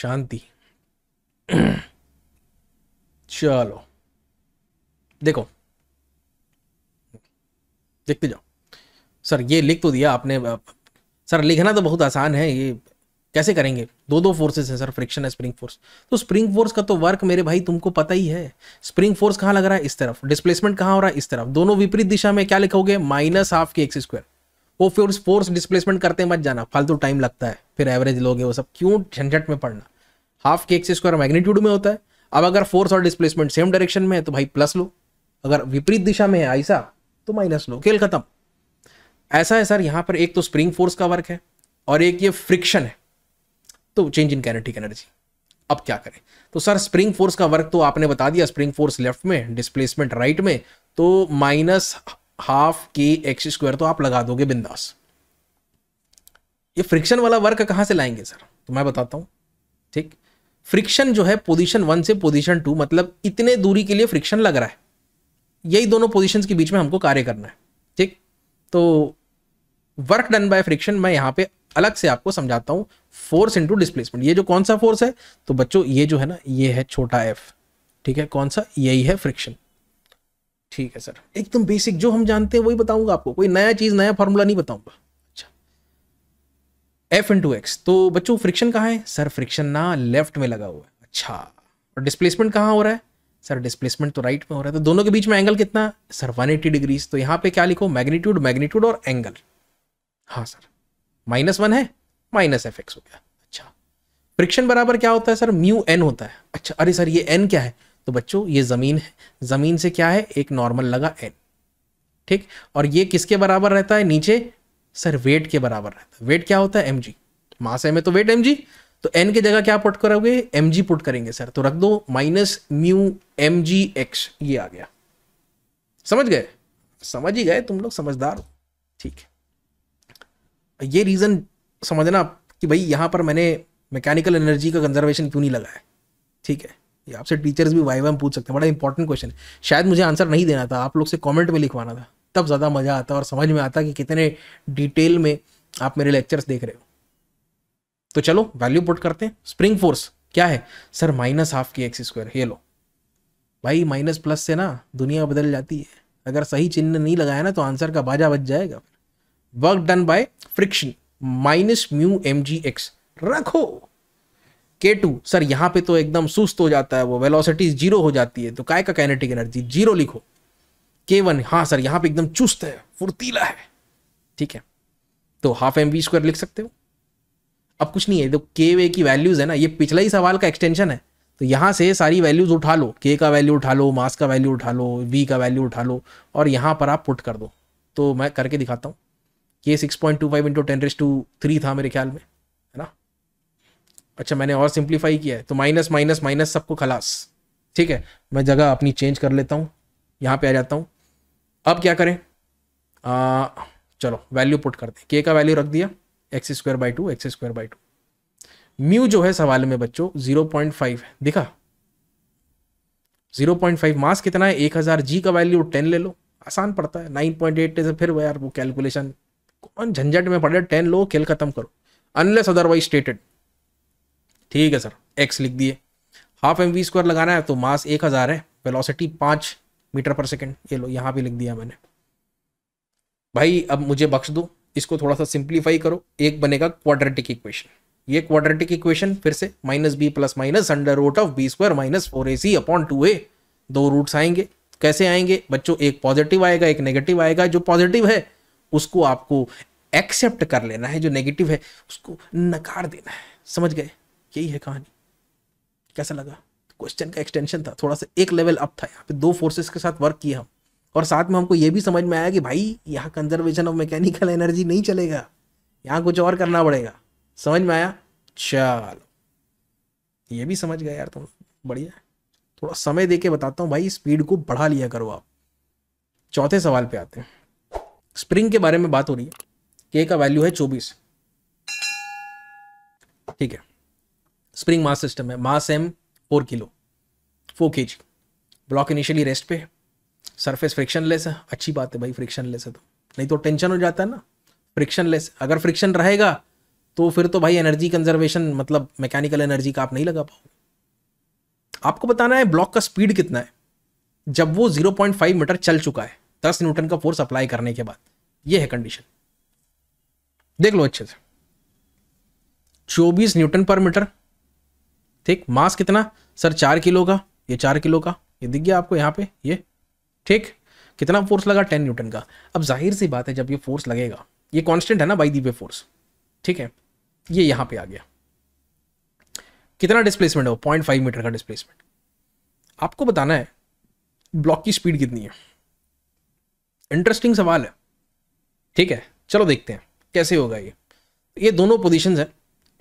शांति चलो देखो लिखते जाओ सर ये लिख तो दिया आपने सर लिखना तो बहुत आसान है ये कैसे करेंगे दो दो फोर्सेस हैं सर फ्रिक्शन है स्प्रिंग फोर्स तो स्प्रिंग फोर्स का तो वर्क मेरे भाई तुमको पता ही है स्प्रिंग फोर्स कहाँ लग रहा है इस तरफ डिस्प्लेसमेंट कहाँ हो रहा है इस तरफ दोनों विपरीत दिशा में क्या लिखोगे माइनस हाफ के एक्स स्क्वायर वो फिर फोर्स डिस्प्लेसमेंट करते मत जाना फालतू तो टाइम लगता है फिर एवरेज लोगे वो सब क्यों झंझट में पड़ना हाफ के एक्स स्क्वायर मैग्नीट्यूड में होता है अब अगर फोर्स और डिस्प्लेसमेंट सेम डायरेक्शन में है तो भाई प्लस लो अगर विपरीत दिशा में है ऐसा तो माइनस नो खेल खत्म ऐसा है सर यहां पर एक तो स्प्रिंग फोर्स का वर्क है और एक ये फ्रिक्शन है तो चेंज इन कैनेटिक एनर्जी अब क्या करें तो सर स्प्रिंग फोर्स का वर्क तो आपने बता दिया स्प्रिंग फोर्स लेफ्ट में डिस्प्लेसमेंट राइट में तो माइनस हाफ के एक्स स्क्वायर तो आप लगा दोगे बिंदास ये फ्रिक्शन वाला वर्क कहां से लाएंगे सर तो मैं बताता हूं ठीक फ्रिक्शन जो है पोजीशन वन से पोजीशन टू मतलब इतने दूरी के लिए फ्रिक्शन लग रहा है यही दोनों पोजिशन के बीच में हमको कार्य करना है ठीक तो वर्क डन बाय फ्रिक्शन मैं यहाँ पे अलग से आपको समझाता हूँ फोर्स इंटू डिस्प्लेसमेंट ये जो कौन सा फोर्स है तो बच्चों ये जो है ना ये है छोटा एफ ठीक है कौन सा यही है फ्रिक्शन ठीक है सर एकदम बेसिक जो हम जानते हैं वही बताऊंगा आपको कोई नया चीज नया फॉर्मूला नहीं बताऊंगा अच्छा एफ इंटू एक्स तो बच्चों फ्रिक्शन कहाँ है सर फ्रिक्शन ना लेफ्ट में लगा हुआ है अच्छा और डिस्प्लेसमेंट कहाँ हो रहा है सर डिस्प्लेसमेंट तो राइट में हो रहा है तो दोनों के बीच में एंगल कितना सर 180 डिग्रीज तो यहाँ पे क्या लिखो मैग्नीट्यूड मैग्नीट्यूड और एंगल हाँ सर माइनस वन है माइनस एफ एक्स हो गया अच्छा फ्रिक्शन बराबर क्या होता है सर म्यू एन होता है अच्छा अरे सर ये एन क्या है तो बच्चों ये ज़मीन है ज़मीन से क्या है एक नॉर्मल लगा एन ठीक और ये किसके बराबर रहता है नीचे सर वेट के बराबर रहता है वेट क्या होता है एम जी मास है है तो वेट एम जी तो एन की जगह क्या पुट करोगे एम जी पुट करेंगे सर तो रख दो minus mu m g x ये आ गया समझ गए समझ ही गए तुम लोग समझदार हो ठीक है ये रीज़न समझना कि भाई यहाँ पर मैंने मैकेनिकल एनर्जी का कंजर्वेशन क्यों नहीं लगाया ठीक है ये आपसे टीचर्स भी वाई वाई पूछ सकते हैं बड़ा इंपॉर्टेंट क्वेश्चन है शायद मुझे आंसर नहीं देना था आप लोग से कमेंट में लिखवाना था तब ज़्यादा मज़ा आता और समझ में आता कि कितने डिटेल में आप मेरे लेक्चर्स देख रहे हो तो चलो वैल्यू पुट करते हैं स्प्रिंग फोर्स क्या है sir minus half k x square ये लो भाई माइनस प्लस से ना दुनिया बदल जाती है अगर सही चिन्ह नहीं लगाया ना तो आंसर का बाजा बच जाएगा work done by friction minus mu m g x रखो के टू सर यहाँ पे तो एकदम सुस्त हो जाता है वो वेलोसिटी जीरो हो जाती है तो काय का कैनेटिक एनर्जी जीरो लिखो के वन हाँ सर यहां पे एकदम चुस्त है फुर्तीला है ठीक है तो हाफ एम वी स्क्वायर लिख सकते हो अब कुछ नहीं है जो के वे की वैल्यूज़ है ना ये पिछला ही सवाल का एक्सटेंशन है तो यहाँ से सारी वैल्यूज़ उठा लो के का वैल्यू उठा लो मास का वैल्यू उठा लो वी का वैल्यू उठा लो और यहाँ पर आप पुट कर दो तो मैं करके दिखाता हूँ k six point two five into ten raise to three था मेरे ख्याल में है ना अच्छा मैंने और सिंप्लीफाई किया है तो माइनस माइनस माइनस सबको खलास ठीक है मैं जगह अपनी चेंज कर लेता हूँ यहाँ पे आ जाता हूँ अब क्या करें आ, चलो वैल्यू पुट कर दें के का वैल्यू रख दिया x square by two x square by two mu जो है सवाल में बच्चों जीरो पॉइंट फाइव है देखा जीरो पॉइंट फाइव मास कितना है एक हज़ार जी का वैल्यू टेन ले लो आसान पड़ता है नाइन पॉइंट एट से फिर वो यार वो कैलकुलेशन कौन झंझट में पड़े टेन लो खेल खत्म करो अनलेस अदरवाइज स्टेटेड ठीक है सर एक्स लिख दिए हाफ एम वी स्क्वायर लगाना है तो मास एक हज़ार है वेलोसिटी पांच मीटर पर सेकेंड ये लो यहां भी लिख दिया मैंने भाई अब मुझे बख्श दो इसको थोड़ा सा सिंप्लीफाई करो एक बनेगा क्वाड्रेटिक इक्वेशन ये क्वाड्रेटिक इक्वेशन फिर से minus B plus minus under root of B square minus four A C upon two A दो रूट्स आएंगे कैसे आएंगे बच्चों एक पॉजिटिव आएगा एक नेगेटिव आएगा जो पॉजिटिव है उसको आपको एक्सेप्ट कर लेना है जो नेगेटिव है उसको नकार देना है समझ गए यही है कहानी कैसा लगा क्वेश्चन का एक्सटेंशन था थोड़ा सा एक लेवल अप था यहाँ पे दो फोर्सेस के साथ वर्क किया हम और साथ में हमको ये भी समझ में आया कि भाई यहाँ कंजर्वेशन ऑफ मैकेनिकल एनर्जी नहीं चलेगा यहाँ कुछ और करना पड़ेगा समझ में आया चलो ये भी समझ गया यार तुम बढ़िया थोड़ा समय दे के बताता हूँ भाई स्पीड को बढ़ा लिया करो आप चौथे सवाल पे आते हैं स्प्रिंग के बारे में बात हो रही है के का वैल्यू है चौबीस ठीक है स्प्रिंग मास सिस्टम है mass M four kilo four के ब्लॉक इनिशियली रेस्ट पे है सरफेस लेस है अच्छी बात है भाई फ्रिक्शन लेस है तो नहीं तो टेंशन हो जाता है ना फ्रिक्शन लेस अगर फ्रिक्शन रहेगा तो फिर तो भाई एनर्जी कंजर्वेशन मतलब मैकेनिकल एनर्जी का आप नहीं लगा पाओगे आपको बताना है ब्लॉक का स्पीड कितना है जब वो 0.5 मीटर चल चुका है 10 न्यूटन का फोर्स अप्लाई करने के बाद ये है कंडीशन देख लो अच्छे से 24 न्यूटन पर मीटर ठीक मास कितना सर चार किलो का ये चार किलो का ये दिख गया आपको यहाँ पे ये ठीक कितना फोर्स लगा टेन न्यूटन का अब जाहिर सी बात है जब ये फोर्स लगेगा ये कॉन्स्टेंट है ना बाई दी वे फोर्स ठीक है ये यहाँ पे आ गया कितना डिस्प्लेसमेंट है वो पॉइंट फाइव मीटर का डिस्प्लेसमेंट आपको बताना है ब्लॉक की स्पीड कितनी है इंटरेस्टिंग सवाल है ठीक है चलो देखते हैं कैसे होगा ये ये दोनों पोजिशन हैं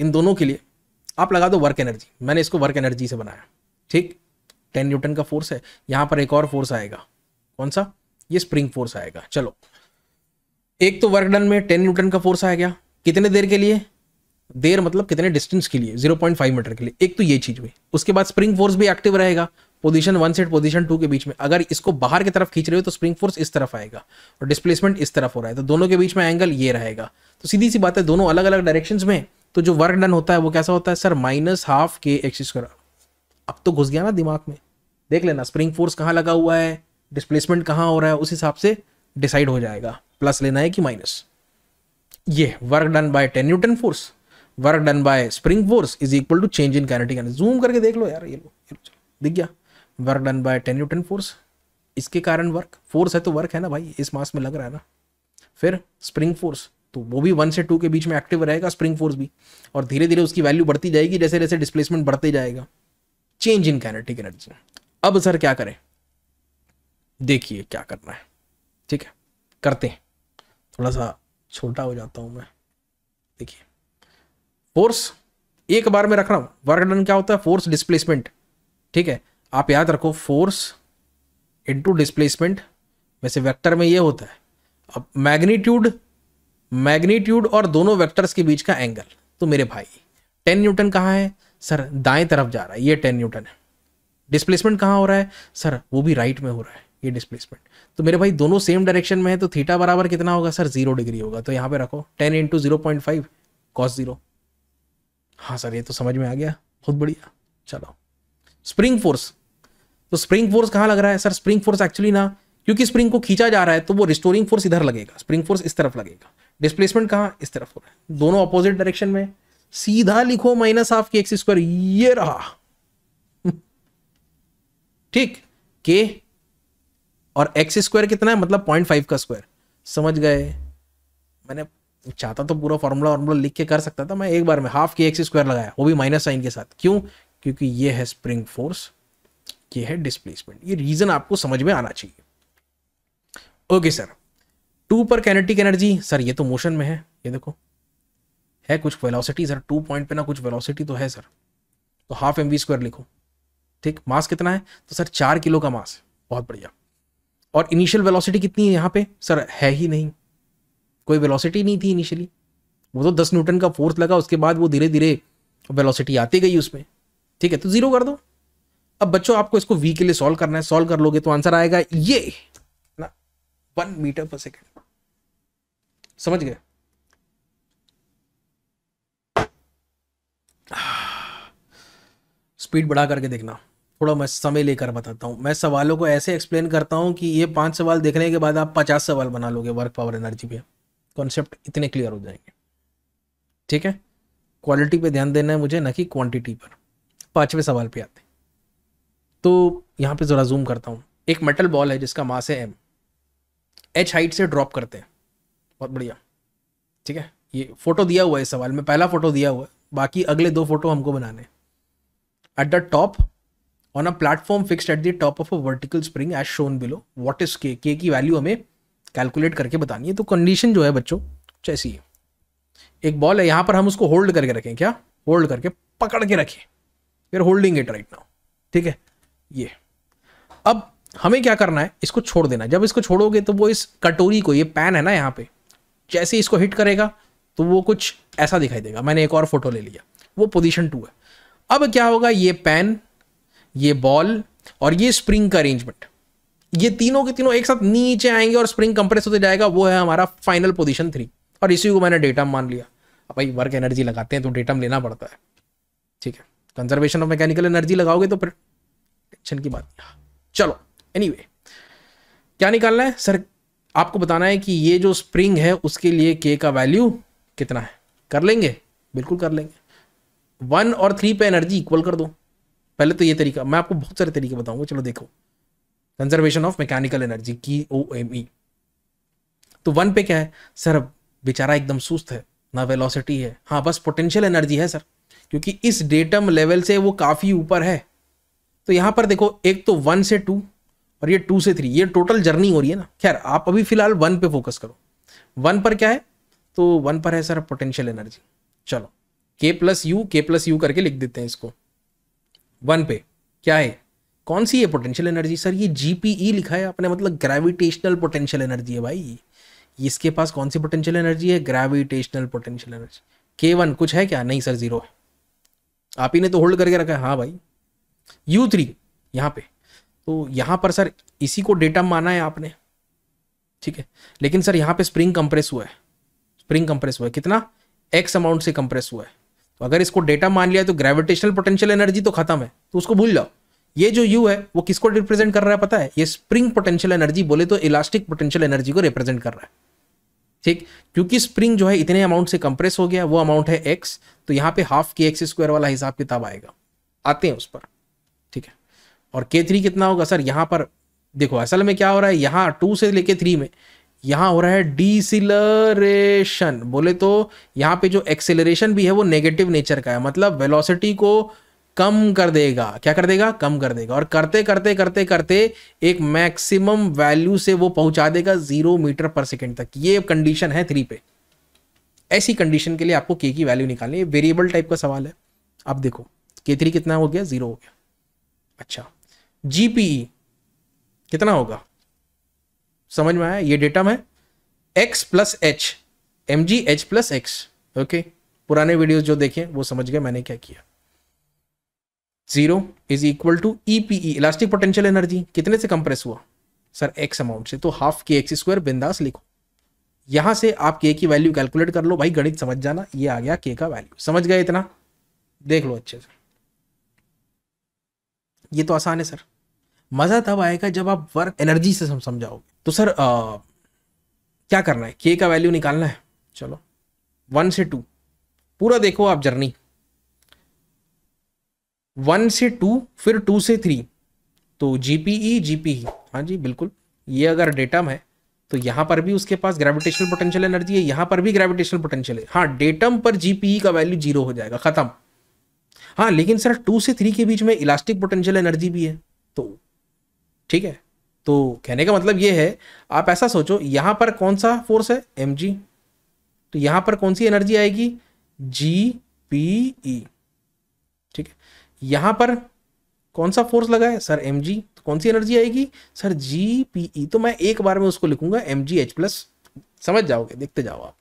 इन दोनों के लिए आप लगा दो वर्क एनर्जी मैंने इसको वर्क एनर्जी से बनाया ठीक टेन न्यूटन का फोर्स है यहाँ पर एक और फोर्स आएगा कौन सा ये स्प्रिंग फोर्स आएगा चलो एक तो वर्क डन में टेन न्यूटन का फोर्स आ गया कितने देर के लिए देर मतलब कितने डिस्टेंस के लिए जीरो पॉइंट फाइव मीटर के लिए एक तो ये चीज हुई उसके बाद स्प्रिंग फोर्स भी एक्टिव रहेगा position one set position two के बीच में अगर इसको बाहर की तरफ खींच रहे हो तो स्प्रिंग फोर्स इस तरफ आएगा और डिस्प्लेसमेंट इस तरफ हो रहा है तो दोनों के बीच में एंगल ये रहेगा तो सीधी सी बात है दोनों अलग अलग डायरेक्शन में तो जो वर्क डन होता है वो कैसा होता है sir minus half K axis अब तो घुस गया ना दिमाग में देख लेना स्प्रिंग फोर्स कहाँ लगा हुआ है डिस्प्लेसमेंट कहाँ हो रहा है उस हिसाब से डिसाइड हो जाएगा प्लस लेना है कि माइनस ये work done by ten newton force work done by spring force is equal to change in kinetic energy zoom करके देख लो यार ये लो दिख गया work done by ten newton force इसके कारण वर्क फोर्स है तो वर्क है ना भाई इस मास में लग रहा है ना फिर स्प्रिंग फोर्स तो वो भी वन से टू के बीच में एक्टिव रहेगा स्प्रिंग फोर्स भी और धीरे धीरे उसकी वैल्यू बढ़ती जाएगी जैसे जैसे डिस्प्लेसमेंट बढ़ते जाएगा चेंज इन कैनेटिक एनर्जी अब सर क्या करें देखिए क्या करना है ठीक है करते हैं थोड़ा सा छोटा हो जाता हूँ मैं देखिए फोर्स एक बार में रख रहा हूँ वर्क डन क्या होता है फोर्स डिस्प्लेसमेंट ठीक है आप याद रखो फोर्स इनटू डिस्प्लेसमेंट वैसे वेक्टर में ये होता है अब मैग्नीट्यूड मैग्नीट्यूड और दोनों वेक्टर्स के बीच का एंगल तो मेरे भाई टेन न्यूटन कहाँ है सर दाएं तरफ जा रहा है ये टेन न्यूटन है डिस्प्लेसमेंट कहाँ हो रहा है सर वो भी राइट में हो रहा है ये डिस्प्लेसमेंट तो मेरे भाई दोनों सेम डायरेक्शन में है तो थीटा बराबर कितना होगा सर जीरो डिग्री होगा तो यहाँ पे रखो ten into zero point five cos zero हाँ सर ये तो समझ में आ गया बहुत बढ़िया चलो स्प्रिंग फोर्स तो स्प्रिंग फोर्स कहाँ लग रहा है सर स्प्रिंग फोर्स एक्चुअली ना क्योंकि स्प्रिंग को खींचा जा रहा है तो वो रिस्टोरिंग फोर्स इधर लगेगा स्प्रिंग फोर्स इस तरफ लगेगा डिस्प्लेसमेंट कहाँ इस तरफ हो रहा है दोनों अपोजिट डायरेक्शन में सीधा लिखो माइनस हाफ के एक्स स्क्वायर ये रहा ठीक के और एक्स स्क्वायर कितना है मतलब पॉइंट फाइव का स्क्वायर समझ गए मैंने चाहता तो पूरा फॉर्मूला वार्मूला लिख के कर सकता था मैं एक बार में हाफ के एक्स स्क्वायर लगाया वो भी माइनस साइन के साथ क्यों क्योंकि ये है स्प्रिंग फोर्स ये है डिस्प्लेसमेंट ये रीजन आपको समझ में आना चाहिए ओके सर टू पर कैनेटिक एनर्जी सर ये तो मोशन में है ये देखो है कुछ वेलोसिटी सर टू पॉइंट पे ना कुछ वेलोसिटी तो है सर तो हाफ एम वी स्क्वायर लिखो ठीक मास कितना है तो सर चार किलो का मास बहुत बढ़िया और इनिशियल वेलोसिटी कितनी है यहाँ पे सर है ही नहीं कोई वेलोसिटी नहीं थी इनिशियली वो तो दस न्यूटन का फोर्स लगा उसके बाद वो धीरे धीरे वेलोसिटी आती गई उसमें ठीक है तो जीरो कर दो अब बच्चों आपको इसको वी के लिए सॉल्व करना है सॉल्व कर लोगे तो आंसर आएगा ये ना वन मीटर पर सेकेंड समझ गए स्पीड बढ़ा करके देखना थोड़ा मैं समय लेकर बताता हूँ मैं सवालों को ऐसे एक्सप्लेन करता हूँ कि ये पांच सवाल देखने के बाद आप पचास सवाल बना लोगे वर्क पावर एनर्जी पे कॉन्सेप्ट इतने क्लियर हो जाएंगे ठीक है क्वालिटी पे ध्यान देना है मुझे ना कि क्वांटिटी पर पांचवें सवाल पे आते तो यहाँ पे ज़रा जूम करता हूँ एक मेटल बॉल है जिसका मास है एम एच हाइट से ड्रॉप करते हैं बहुत बढ़िया ठीक है ये फोटो दिया हुआ है सवाल में पहला फोटो दिया हुआ है बाकी अगले दो फोटो हमको बनाने at the top on a platform fixed at the top of a vertical spring as shown below what is के की वैल्यू हमें कैलकुलेट करके बतानी है तो कंडीशन जो है बच्चों कुछ ऐसी है एक बॉल है यहाँ पर हम उसको होल्ड करके रखें क्या होल्ड करके पकड़ के रखें फिर होल्डिंग इट राइट नाउ ठीक है ये अब हमें क्या करना है इसको छोड़ देना जब इसको छोड़ोगे तो वो इस कटोरी को ये पैन है ना यहाँ पे जैसे इसको हिट करेगा तो वो कुछ ऐसा दिखाई देगा मैंने एक और फोटो ले लिया वो पोजीशन टू है अब क्या होगा ये पैन ये बॉल और ये स्प्रिंग का अरेंजमेंट ये तीनों के तीनों एक साथ नीचे आएंगे और स्प्रिंग कंप्रेस होते जाएगा वो है हमारा फाइनल पोजिशन थ्री और इसी को मैंने डेटम मान लिया अब भाई वर्क एनर्जी लगाते हैं तो डेटम लेना पड़ता है ठीक है कंजर्वेशन ऑफ मैकेनिकल एनर्जी लगाओगे तो फिर टेंशन की बात चलो एनी anyway, क्या निकालना है सर आपको बताना है कि ये जो स्प्रिंग है उसके लिए के का वैल्यू कितना है कर लेंगे बिल्कुल कर लेंगे वन और थ्री पे एनर्जी इक्वल कर दो पहले तो ये तरीका मैं आपको बहुत सारे तरीके बताऊंगा चलो देखो कंजर्वेशन ऑफ मैकेनिकल एनर्जी की ओ एम ई तो वन पे क्या है सर बेचारा एकदम सुस्त है ना वेलोसिटी है हाँ बस पोटेंशियल एनर्जी है सर क्योंकि इस डेटम लेवल से वो काफ़ी ऊपर है तो यहां पर देखो एक तो वन से टू और ये टू से थ्री ये टोटल जर्नी हो रही है ना खैर आप अभी फिलहाल वन पे फोकस करो वन पर क्या है तो वन पर है सर पोटेंशियल एनर्जी चलो K plus U K plus U करके लिख देते हैं इसको वन पे क्या है कौन सी है पोटेंशियल एनर्जी सर ये जीपीई e लिखा है आपने मतलब ग्रेविटेशनल पोटेंशियल एनर्जी है भाई इसके पास कौन सी पोटेंशियल एनर्जी है ग्रेविटेशनल पोटेंशियल एनर्जी के वन कुछ है क्या नहीं सर जीरो है आप ही ने तो होल्ड करके रखा है हाँ भाई यू थ्री यहाँ पे तो यहाँ पर सर इसी को डेटा माना है आपने ठीक है लेकिन सर यहाँ पे स्प्रिंग कंप्रेस हुआ है स्प्रिंग कंप्रेस हुआ है कितना एक्स अमाउंट से कंप्रेस हुआ है तो अगर इसको डेटा मान लिया तो ग्रेविटेशनल पोटेंशियल एनर्जी तो खत्म है तो उसको भूल जाओ ये जो यू है वो किसको रिप्रेजेंट कर रहा है पता है ये स्प्रिंग पोटेंशियल एनर्जी बोले तो इलास्टिक पोटेंशियल एनर्जी को रिप्रेजेंट कर रहा है ठीक क्योंकि स्प्रिंग जो है इतने अमाउंट से कंप्रेस हो गया वो अमाउंट है एक्स तो यहाँ पे हाफ के एक्स स्क्वायर वाला हिसाब किताब आएगा आते हैं उस पर ठीक है और के थ्री कितना होगा सर यहाँ पर देखो असल में क्या हो रहा है यहाँ टू से लेके थ्री में यहाँ हो रहा है डिसलरेशन बोले तो यहाँ पे जो एक्सेलरेशन भी है वो नेगेटिव नेचर का है मतलब वेलोसिटी को कम कर देगा क्या कर देगा कम कर देगा और करते करते करते करते एक मैक्सिमम वैल्यू से वो पहुंचा देगा जीरो मीटर पर सेकेंड तक ये कंडीशन है थ्री पे ऐसी कंडीशन के लिए आपको के की वैल्यू निकालनी है वेरिएबल टाइप का सवाल है आप देखो के थ्री कितना हो गया जीरो हो गया अच्छा जीपीई e कितना होगा समझ में आया ये डेटा में X plus H M G H plus X okay पुराने वीडियोस जो देखे वो समझ गए मैंने क्या किया zero is equal to E P E elastic potential energy कितने से कंप्रेस हुआ सर एक्स अमाउंट से तो हाफ के एक्स स्क्वायर बिंदास लिखो यहां से आप के की वैल्यू कैलकुलेट कर लो भाई गणित समझ जाना ये आ गया के का वैल्यू समझ गए इतना देख लो अच्छे से ये तो आसान है सर मज़ा तब आएगा जब आप वर्क एनर्जी से समझाओगे तो सर आ, क्या करना है के का वैल्यू निकालना है चलो वन से टू पूरा देखो आप जर्नी वन से टू फिर टू से थ्री तो जीपीई जीपी e, e। हाँ जी बिल्कुल ये अगर डेटम है तो यहां पर भी उसके पास ग्रेविटेशनल पोटेंशियल एनर्जी है यहां पर भी ग्रेविटेशनल पोटेंशियल है हाँ डेटम पर जीपीई e का वैल्यू जीरो हो जाएगा खत्म हाँ लेकिन सर टू से थ्री के बीच में इलास्टिक पोटेंशियल एनर्जी भी है तो ठीक है तो कहने का मतलब ये है आप ऐसा सोचो यहाँ पर कौन सा फोर्स है एम जी तो यहाँ पर कौन सी एनर्जी आएगी जी पी ई ठीक है यहाँ पर कौन सा फोर्स लगा है सर एम जी तो कौन सी एनर्जी आएगी सर जी पी ई तो मैं एक बार में उसको लिखूंगा एम जी एच प्लस समझ जाओगे देखते जाओ आप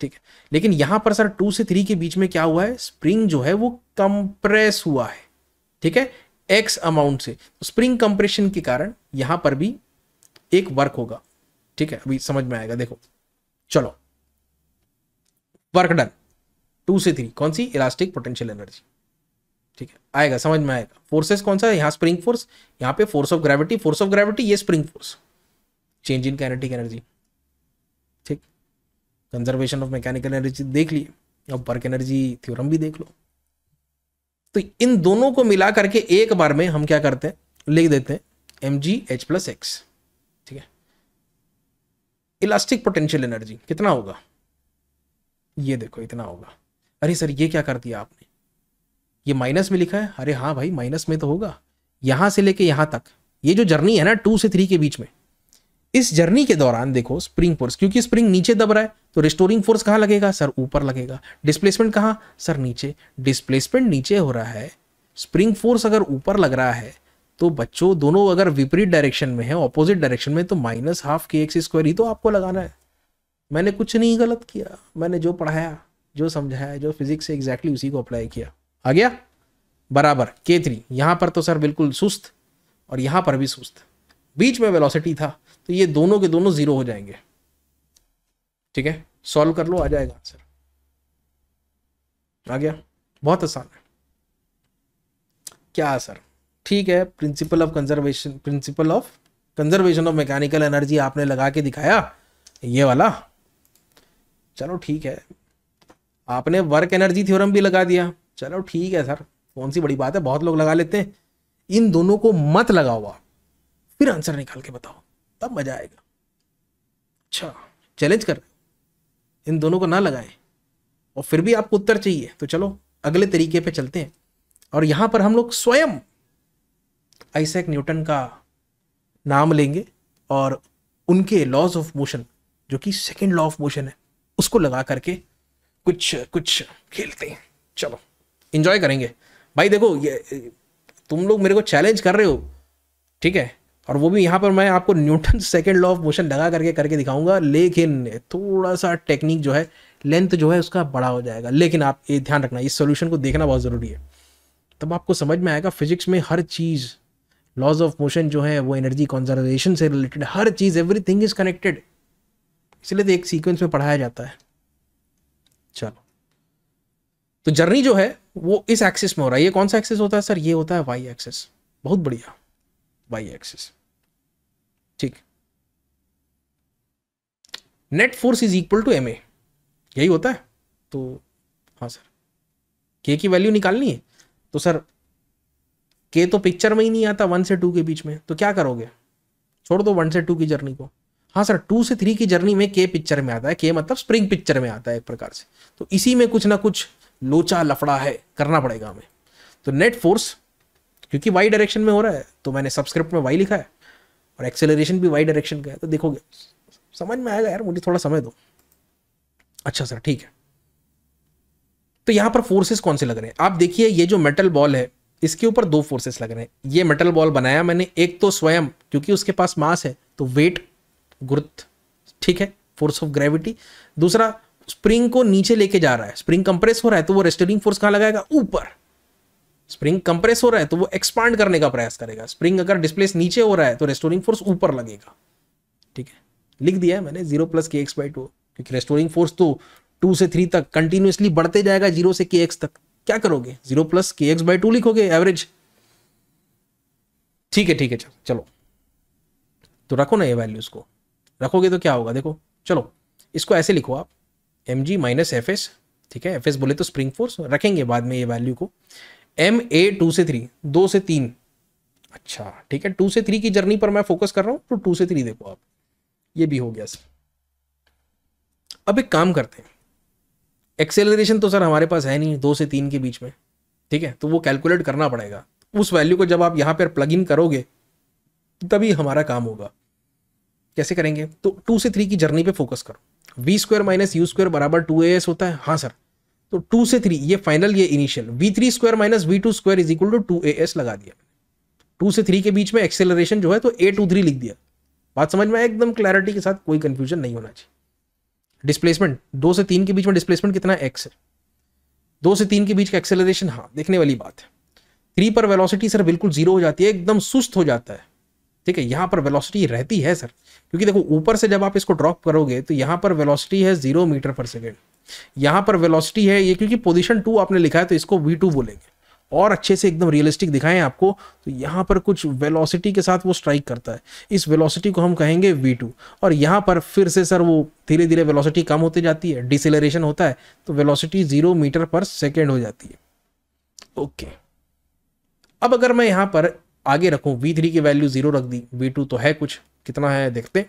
ठीक है लेकिन यहाँ पर सर टू से थ्री के बीच में क्या हुआ है स्प्रिंग जो है वो कंप्रेस हुआ है ठीक है एक्स अमाउंट से तो स्प्रिंग कंप्रेशन के कारण यहां पर भी एक वर्क होगा ठीक है अभी समझ में आएगा देखो चलो वर्क डन टू से थ्री कौन सी इलास्टिक पोटेंशियल एनर्जी ठीक है आएगा समझ में आएगा फोर्सेस कौन सा है स्प्रिंग फोर्स यहां पे force of gravity force of gravity ये spring force change in kinetic energy ठीक कंजर्वेशन ऑफ मैकेनिकल एनर्जी देख लिए अब वर्क एनर्जी थ्योरम भी देख लो तो इन दोनों को मिला करके एक बार में हम क्या करते हैं लिख देते हैं M G H plus X ठीक है इलास्टिक पोटेंशियल एनर्जी कितना होगा ये देखो इतना होगा अरे सर ये क्या कर दिया आपने ये माइनस में लिखा है अरे हाँ भाई माइनस में तो होगा यहां से लेके यहां तक ये जो जर्नी है ना टू से थ्री के बीच में इस जर्नी के दौरान देखो स्प्रिंग फोर्स क्योंकि स्प्रिंग नीचे दब रहा है तो रिस्टोरिंग फोर्स कहाँ लगेगा सर ऊपर लगेगा डिस्प्लेसमेंट कहाँ सर नीचे डिस्प्लेसमेंट नीचे हो रहा है स्प्रिंग फोर्स अगर ऊपर लग रहा है तो बच्चों दोनों अगर विपरीत डायरेक्शन में है ऑपोजिट डायरेक्शन में तो माइनस हाफ के एक्स स्क्वायर ही तो आपको लगाना है मैंने कुछ नहीं गलत किया मैंने जो पढ़ाया जो समझाया जो फिजिक्स से एग्जैक्टली उसी को अप्लाई किया आ गया बराबर के थ्री यहाँ पर तो सर बिल्कुल सुस्त और यहाँ पर भी सुस्त बीच में वेलोसिटी था तो ये दोनों के दोनों जीरो हो जाएंगे ठीक है सॉल्व कर लो आ जाएगा आंसर आ गया बहुत आसान है क्या सर ठीक है principle of conservation principle of conservation of mechanical energy आपने लगा के दिखाया ये वाला चलो ठीक है आपने वर्क एनर्जी थ्योरम भी लगा दिया चलो ठीक है सर कौन सी बड़ी बात है बहुत लोग लगा लेते हैं इन दोनों को मत लगाओ आप फिर आंसर निकाल के बताओ तब मजा आएगा अच्छा चैलेंज कर रहे इन दोनों को ना लगाएं और फिर भी आपको उत्तर चाहिए तो चलो अगले तरीके पे चलते हैं और यहां पर हम लोग स्वयं आइसैक न्यूटन का नाम लेंगे और उनके लॉज ऑफ मोशन जो कि सेकेंड लॉ ऑफ मोशन है उसको लगा करके कुछ कुछ खेलते हैं चलो इंजॉय करेंगे भाई देखो ये तुम लोग मेरे को चैलेंज कर रहे हो ठीक है और वो भी यहाँ पर मैं आपको Newton second law of motion लगा करके करके दिखाऊंगा लेकिन थोड़ा सा टेक्निक जो है लेंथ जो है उसका बड़ा हो जाएगा लेकिन आप ये ध्यान रखना इस सोल्यूशन को देखना बहुत ज़रूरी है तब आपको समझ में आएगा फिजिक्स में हर चीज़ लॉज ऑफ मोशन जो है वो एनर्जी कॉन्जर्वेशन से रिलेटेड हर चीज़ एवरी थिंग इज़ कनेक्टेड इसलिए तो एक सीक्वेंस में पढ़ाया जाता है चलो तो जर्नी जो है वो इस एक्सिस में हो रहा है ये कौन सा एक्सिस होता है सर ये होता है वाई एक्सिस बहुत बढ़िया वाई एक्सिस ठीक net force is equal to M A यही होता है तो हाँ सर के की वैल्यू निकालनी है तो सर के तो पिक्चर में ही नहीं आता वन से टू के बीच में तो क्या करोगे छोड़ दो वन से टू की जर्नी को हाँ सर टू से थ्री की जर्नी में के पिक्चर में आता है के मतलब स्प्रिंग पिक्चर में आता है एक प्रकार से तो इसी में कुछ ना कुछ लोचा लफड़ा है करना पड़ेगा हमें तो नेट फोर्स क्योंकि वाई डायरेक्शन में हो रहा है तो मैंने सब्सक्रिप्ट में वाई लिखा है और एक्सेलरेशन भी वाई डायरेक्शन का है तो देखोगे समझ में आएगा यार मुझे थोड़ा समय दो अच्छा सर ठीक है तो यहाँ पर फोर्सेस कौन से लग रहे हैं आप देखिए ये जो मेटल बॉल है इसके ऊपर दो फोर्सेस लग रहे हैं ये मेटल बॉल बनाया मैंने एक तो स्वयं क्योंकि उसके पास मास है तो वेट गुरुत्व ठीक है फोर्स ऑफ ग्रेविटी दूसरा स्प्रिंग को नीचे लेके जा रहा है स्प्रिंग कंप्रेस हो रहा है तो वो रेस्टरिंग फोर्स कहाँ लगाएगा ऊपर स्प्रिंग कंप्रेस हो रहा है तो वो एक्सपांड करने का प्रयास करेगा स्प्रिंग अगर डिस्प्लेस नीचे हो रहा है तो रेस्टोरिंग फोर्स ऊपर लगेगा ठीक है लिख दिया है मैंने zero plus K X by two क्योंकि रेस्टोरिंग फोर्स तो टू से थ्री तक कंटिन्यूसली बढ़ते जाएगा जीरो से के एक्स तक क्या करोगे zero plus K X by two लिखोगे एवरेज ठीक है ठीक है चलो चलो तो रखो ना ये वैल्यूज को रखोगे तो क्या होगा देखो चलो इसको ऐसे लिखो आप M G minus F S ठीक है एफ एस बोले तो स्प्रिंग फोर्स रखेंगे बाद में ये वैल्यू को एम ए टू से थ्री दो से तीन अच्छा ठीक है टू से थ्री की जर्नी पर मैं फोकस कर रहा हूँ तो टू से थ्री देखो आप ये भी हो गया सर अब एक काम करते हैं एक्सेलरेशन तो सर हमारे पास है नहीं दो से तीन के बीच में ठीक है तो वो कैलकुलेट करना पड़ेगा उस वैल्यू को जब आप यहाँ पर प्लग इन करोगे तभी हमारा काम होगा कैसे करेंगे तो टू से थ्री की जर्नी पे फोकस करो V square minus U square बराबर टू ए एस होता है हाँ सर तो टू से थ्री ये फाइनल ये initial V three square minus V two square is equal to two A S लगा दिया टू से थ्री के बीच में एक्सेलरेशन जो है तो ए टू थ्री लिख दिया बात समझ में एकदम क्लैरिटी के साथ कोई कंफ्यूजन नहीं होना चाहिए डिस्प्लेसमेंट दो से तीन के बीच में डिस्प्लेसमेंट कितना एक्स है दो से तीन के बीच का एक्सेलरेशन हाँ देखने वाली बात है थ्री पर वेलोसिटी सर बिल्कुल जीरो हो जाती है एकदम सुस्त हो जाता है ठीक है यहाँ पर वेलोसिटी रहती है सर क्योंकि देखो ऊपर से जब आप इसको ड्रॉप करोगे तो यहाँ पर वेलोसिटी है जीरो मीटर पर सेकेंड यहाँ पर वेलोसिटी है ये क्योंकि पोजीशन टू आपने लिखा है तो इसको वी टू बोलेंगे और अच्छे से एकदम रियलिस्टिक दिखाएं आपको तो यहाँ पर कुछ वेलोसिटी के साथ वो स्ट्राइक करता है इस वेलोसिटी को हम कहेंगे वी टू और यहाँ पर फिर से सर वो धीरे धीरे वेलोसिटी कम होती जाती है डिसलरेशन होता है तो velocity zero metre per second हो जाती है ओके अब अगर मैं यहाँ पर आगे रखूँ वी की वैल्यू जीरो रख दी वी तो है कुछ कितना है देखते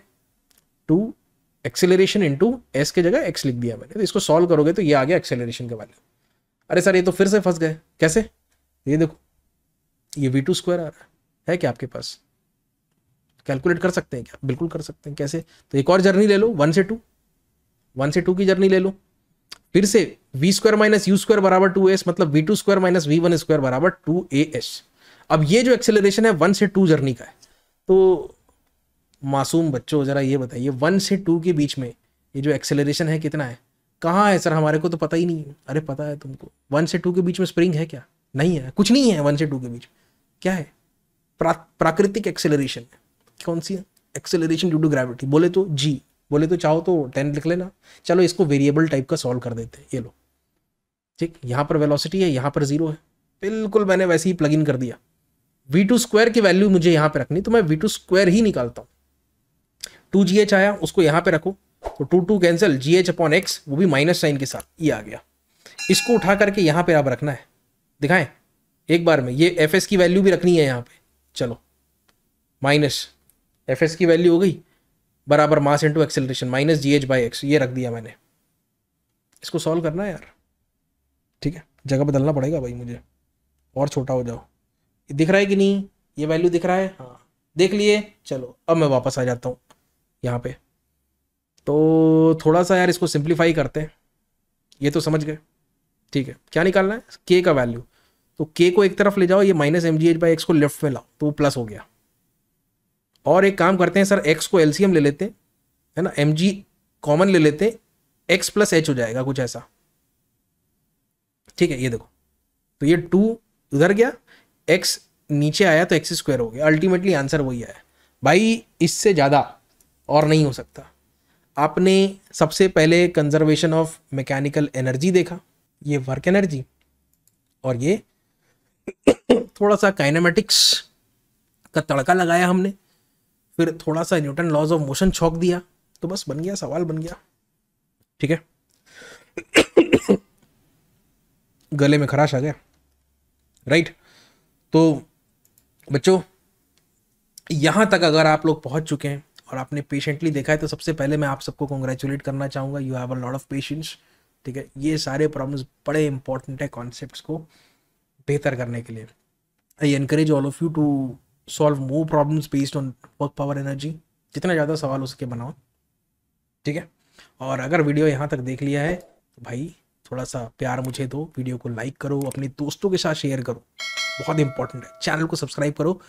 टू एक्सेलरेशन इंटू एस के जगह एक्स लिख दिया मैंने तो इसको सॉल्व करोगे तो ये आ गया एक्सेलरेशन के वाले अरे सर ये तो फिर से फंस गए कैसे ये देखो ये वी टू स्क्वायर आ रहा है है क्या आपके पास कैलकुलेट कर सकते हैं क्या बिल्कुल कर सकते हैं कैसे तो एक और जर्नी ले लो वन से टू वन से टू की जर्नी ले लो फिर से V square minus U square बराबर टू एस मतलब V two square minus V one square बराबर टू ए एस अब ये जो एक्सेलरेशन है वन से टू जर्नी का है तो मासूम बच्चों ज़रा ये बताइए वन से टू के बीच में ये जो एक्सेलरेशन है कितना है कहाँ है सर हमारे को तो पता ही नहीं है अरे पता है तुमको वन से टू के बीच में स्प्रिंग है क्या नहीं है कुछ नहीं है वन से टू के बीच क्या है प्रा, प्राकृतिक एक्सेलरेशन कौन सी है एक्सेलरेशन ड्यू टू ग्रेविटी बोले तो जी बोले तो चाहो तो टेन लिख लेना चलो इसको वेरिएबल टाइप का सॉल्व कर देते हैं ये लो ठीक यहाँ पर वेलोसिटी है यहाँ पर जीरो है बिल्कुल मैंने वैसे ही प्लग इन कर दिया वी टू स्क्वायर की वैल्यू मुझे यहाँ पर रखनी तो मैं वी टू स्क्वायर ही निकालता हूँ टू जी एच आया उसको यहाँ पे रखो तो two two cancel G H upon X वो भी माइनस साइन के साथ ये आ गया इसको उठा करके यहाँ पे आप रखना है दिखाएं एक बार में ये एफ एस की वैल्यू भी रखनी है यहाँ पे चलो माइनस एफ एस की वैल्यू हो गई बराबर mass into acceleration minus G H by X ये रख दिया मैंने इसको सॉल्व करना है यार ठीक है जगह बदलना पड़ेगा भाई मुझे और छोटा हो जाओ दिख रहा है कि नहीं ये वैल्यू दिख रहा है हाँ देख लिए चलो अब मैं वापस आ जाता हूँ यहाँ पे तो थोड़ा सा यार इसको सिंप्लीफाई करते हैं ये तो समझ गए ठीक है क्या निकालना है के का वैल्यू तो के को एक तरफ ले जाओ ये minus M G H by X को लेफ्ट में लाओ तो वो प्लस हो गया और एक काम करते हैं सर एक्स को एलसीएम ले लेते हैं है ना एम जी कॉमन ले लेते हैं एक्स प्लस एच हो जाएगा कुछ ऐसा ठीक है ये देखो तो ये टू उधर गया एक्स नीचे आया तो एक्स स्क्वायर हो गया अल्टीमेटली आंसर वही आया भाई इससे ज़्यादा और नहीं हो सकता आपने सबसे पहले कंजर्वेशन ऑफ मैकेनिकल एनर्जी देखा ये वर्क एनर्जी और ये थोड़ा सा काइनामेटिक्स का तड़का लगाया हमने फिर थोड़ा सा न्यूटन लॉज ऑफ मोशन छोंक दिया तो बस बन गया सवाल बन गया ठीक है गले में खराश आ गया राइट तो बच्चों यहां तक अगर आप लोग पहुंच चुके हैं और आपने पेशेंटली देखा है तो सबसे पहले मैं आप सबको कॉन्ग्रेचुलेट करना चाहूँगा you have a lot of patience ठीक है ये सारे प्रॉब्लम्स बड़े इंपॉर्टेंट है कॉन्सेप्ट को बेहतर करने के लिए I encourage all of you to solve more problems based on work power energy जितना ज़्यादा सवाल उसके बनाओ ठीक है और अगर वीडियो यहाँ तक देख लिया है तो भाई थोड़ा सा प्यार मुझे दो वीडियो को लाइक करो अपने दोस्तों के साथ शेयर करो बहुत इंपॉर्टेंट है चैनल को सब्सक्राइब करो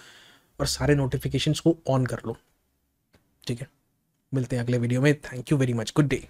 और सारे नोटिफिकेशंस को ऑन कर लो ठीक है मिलते हैं अगले वीडियो में thank you very much good day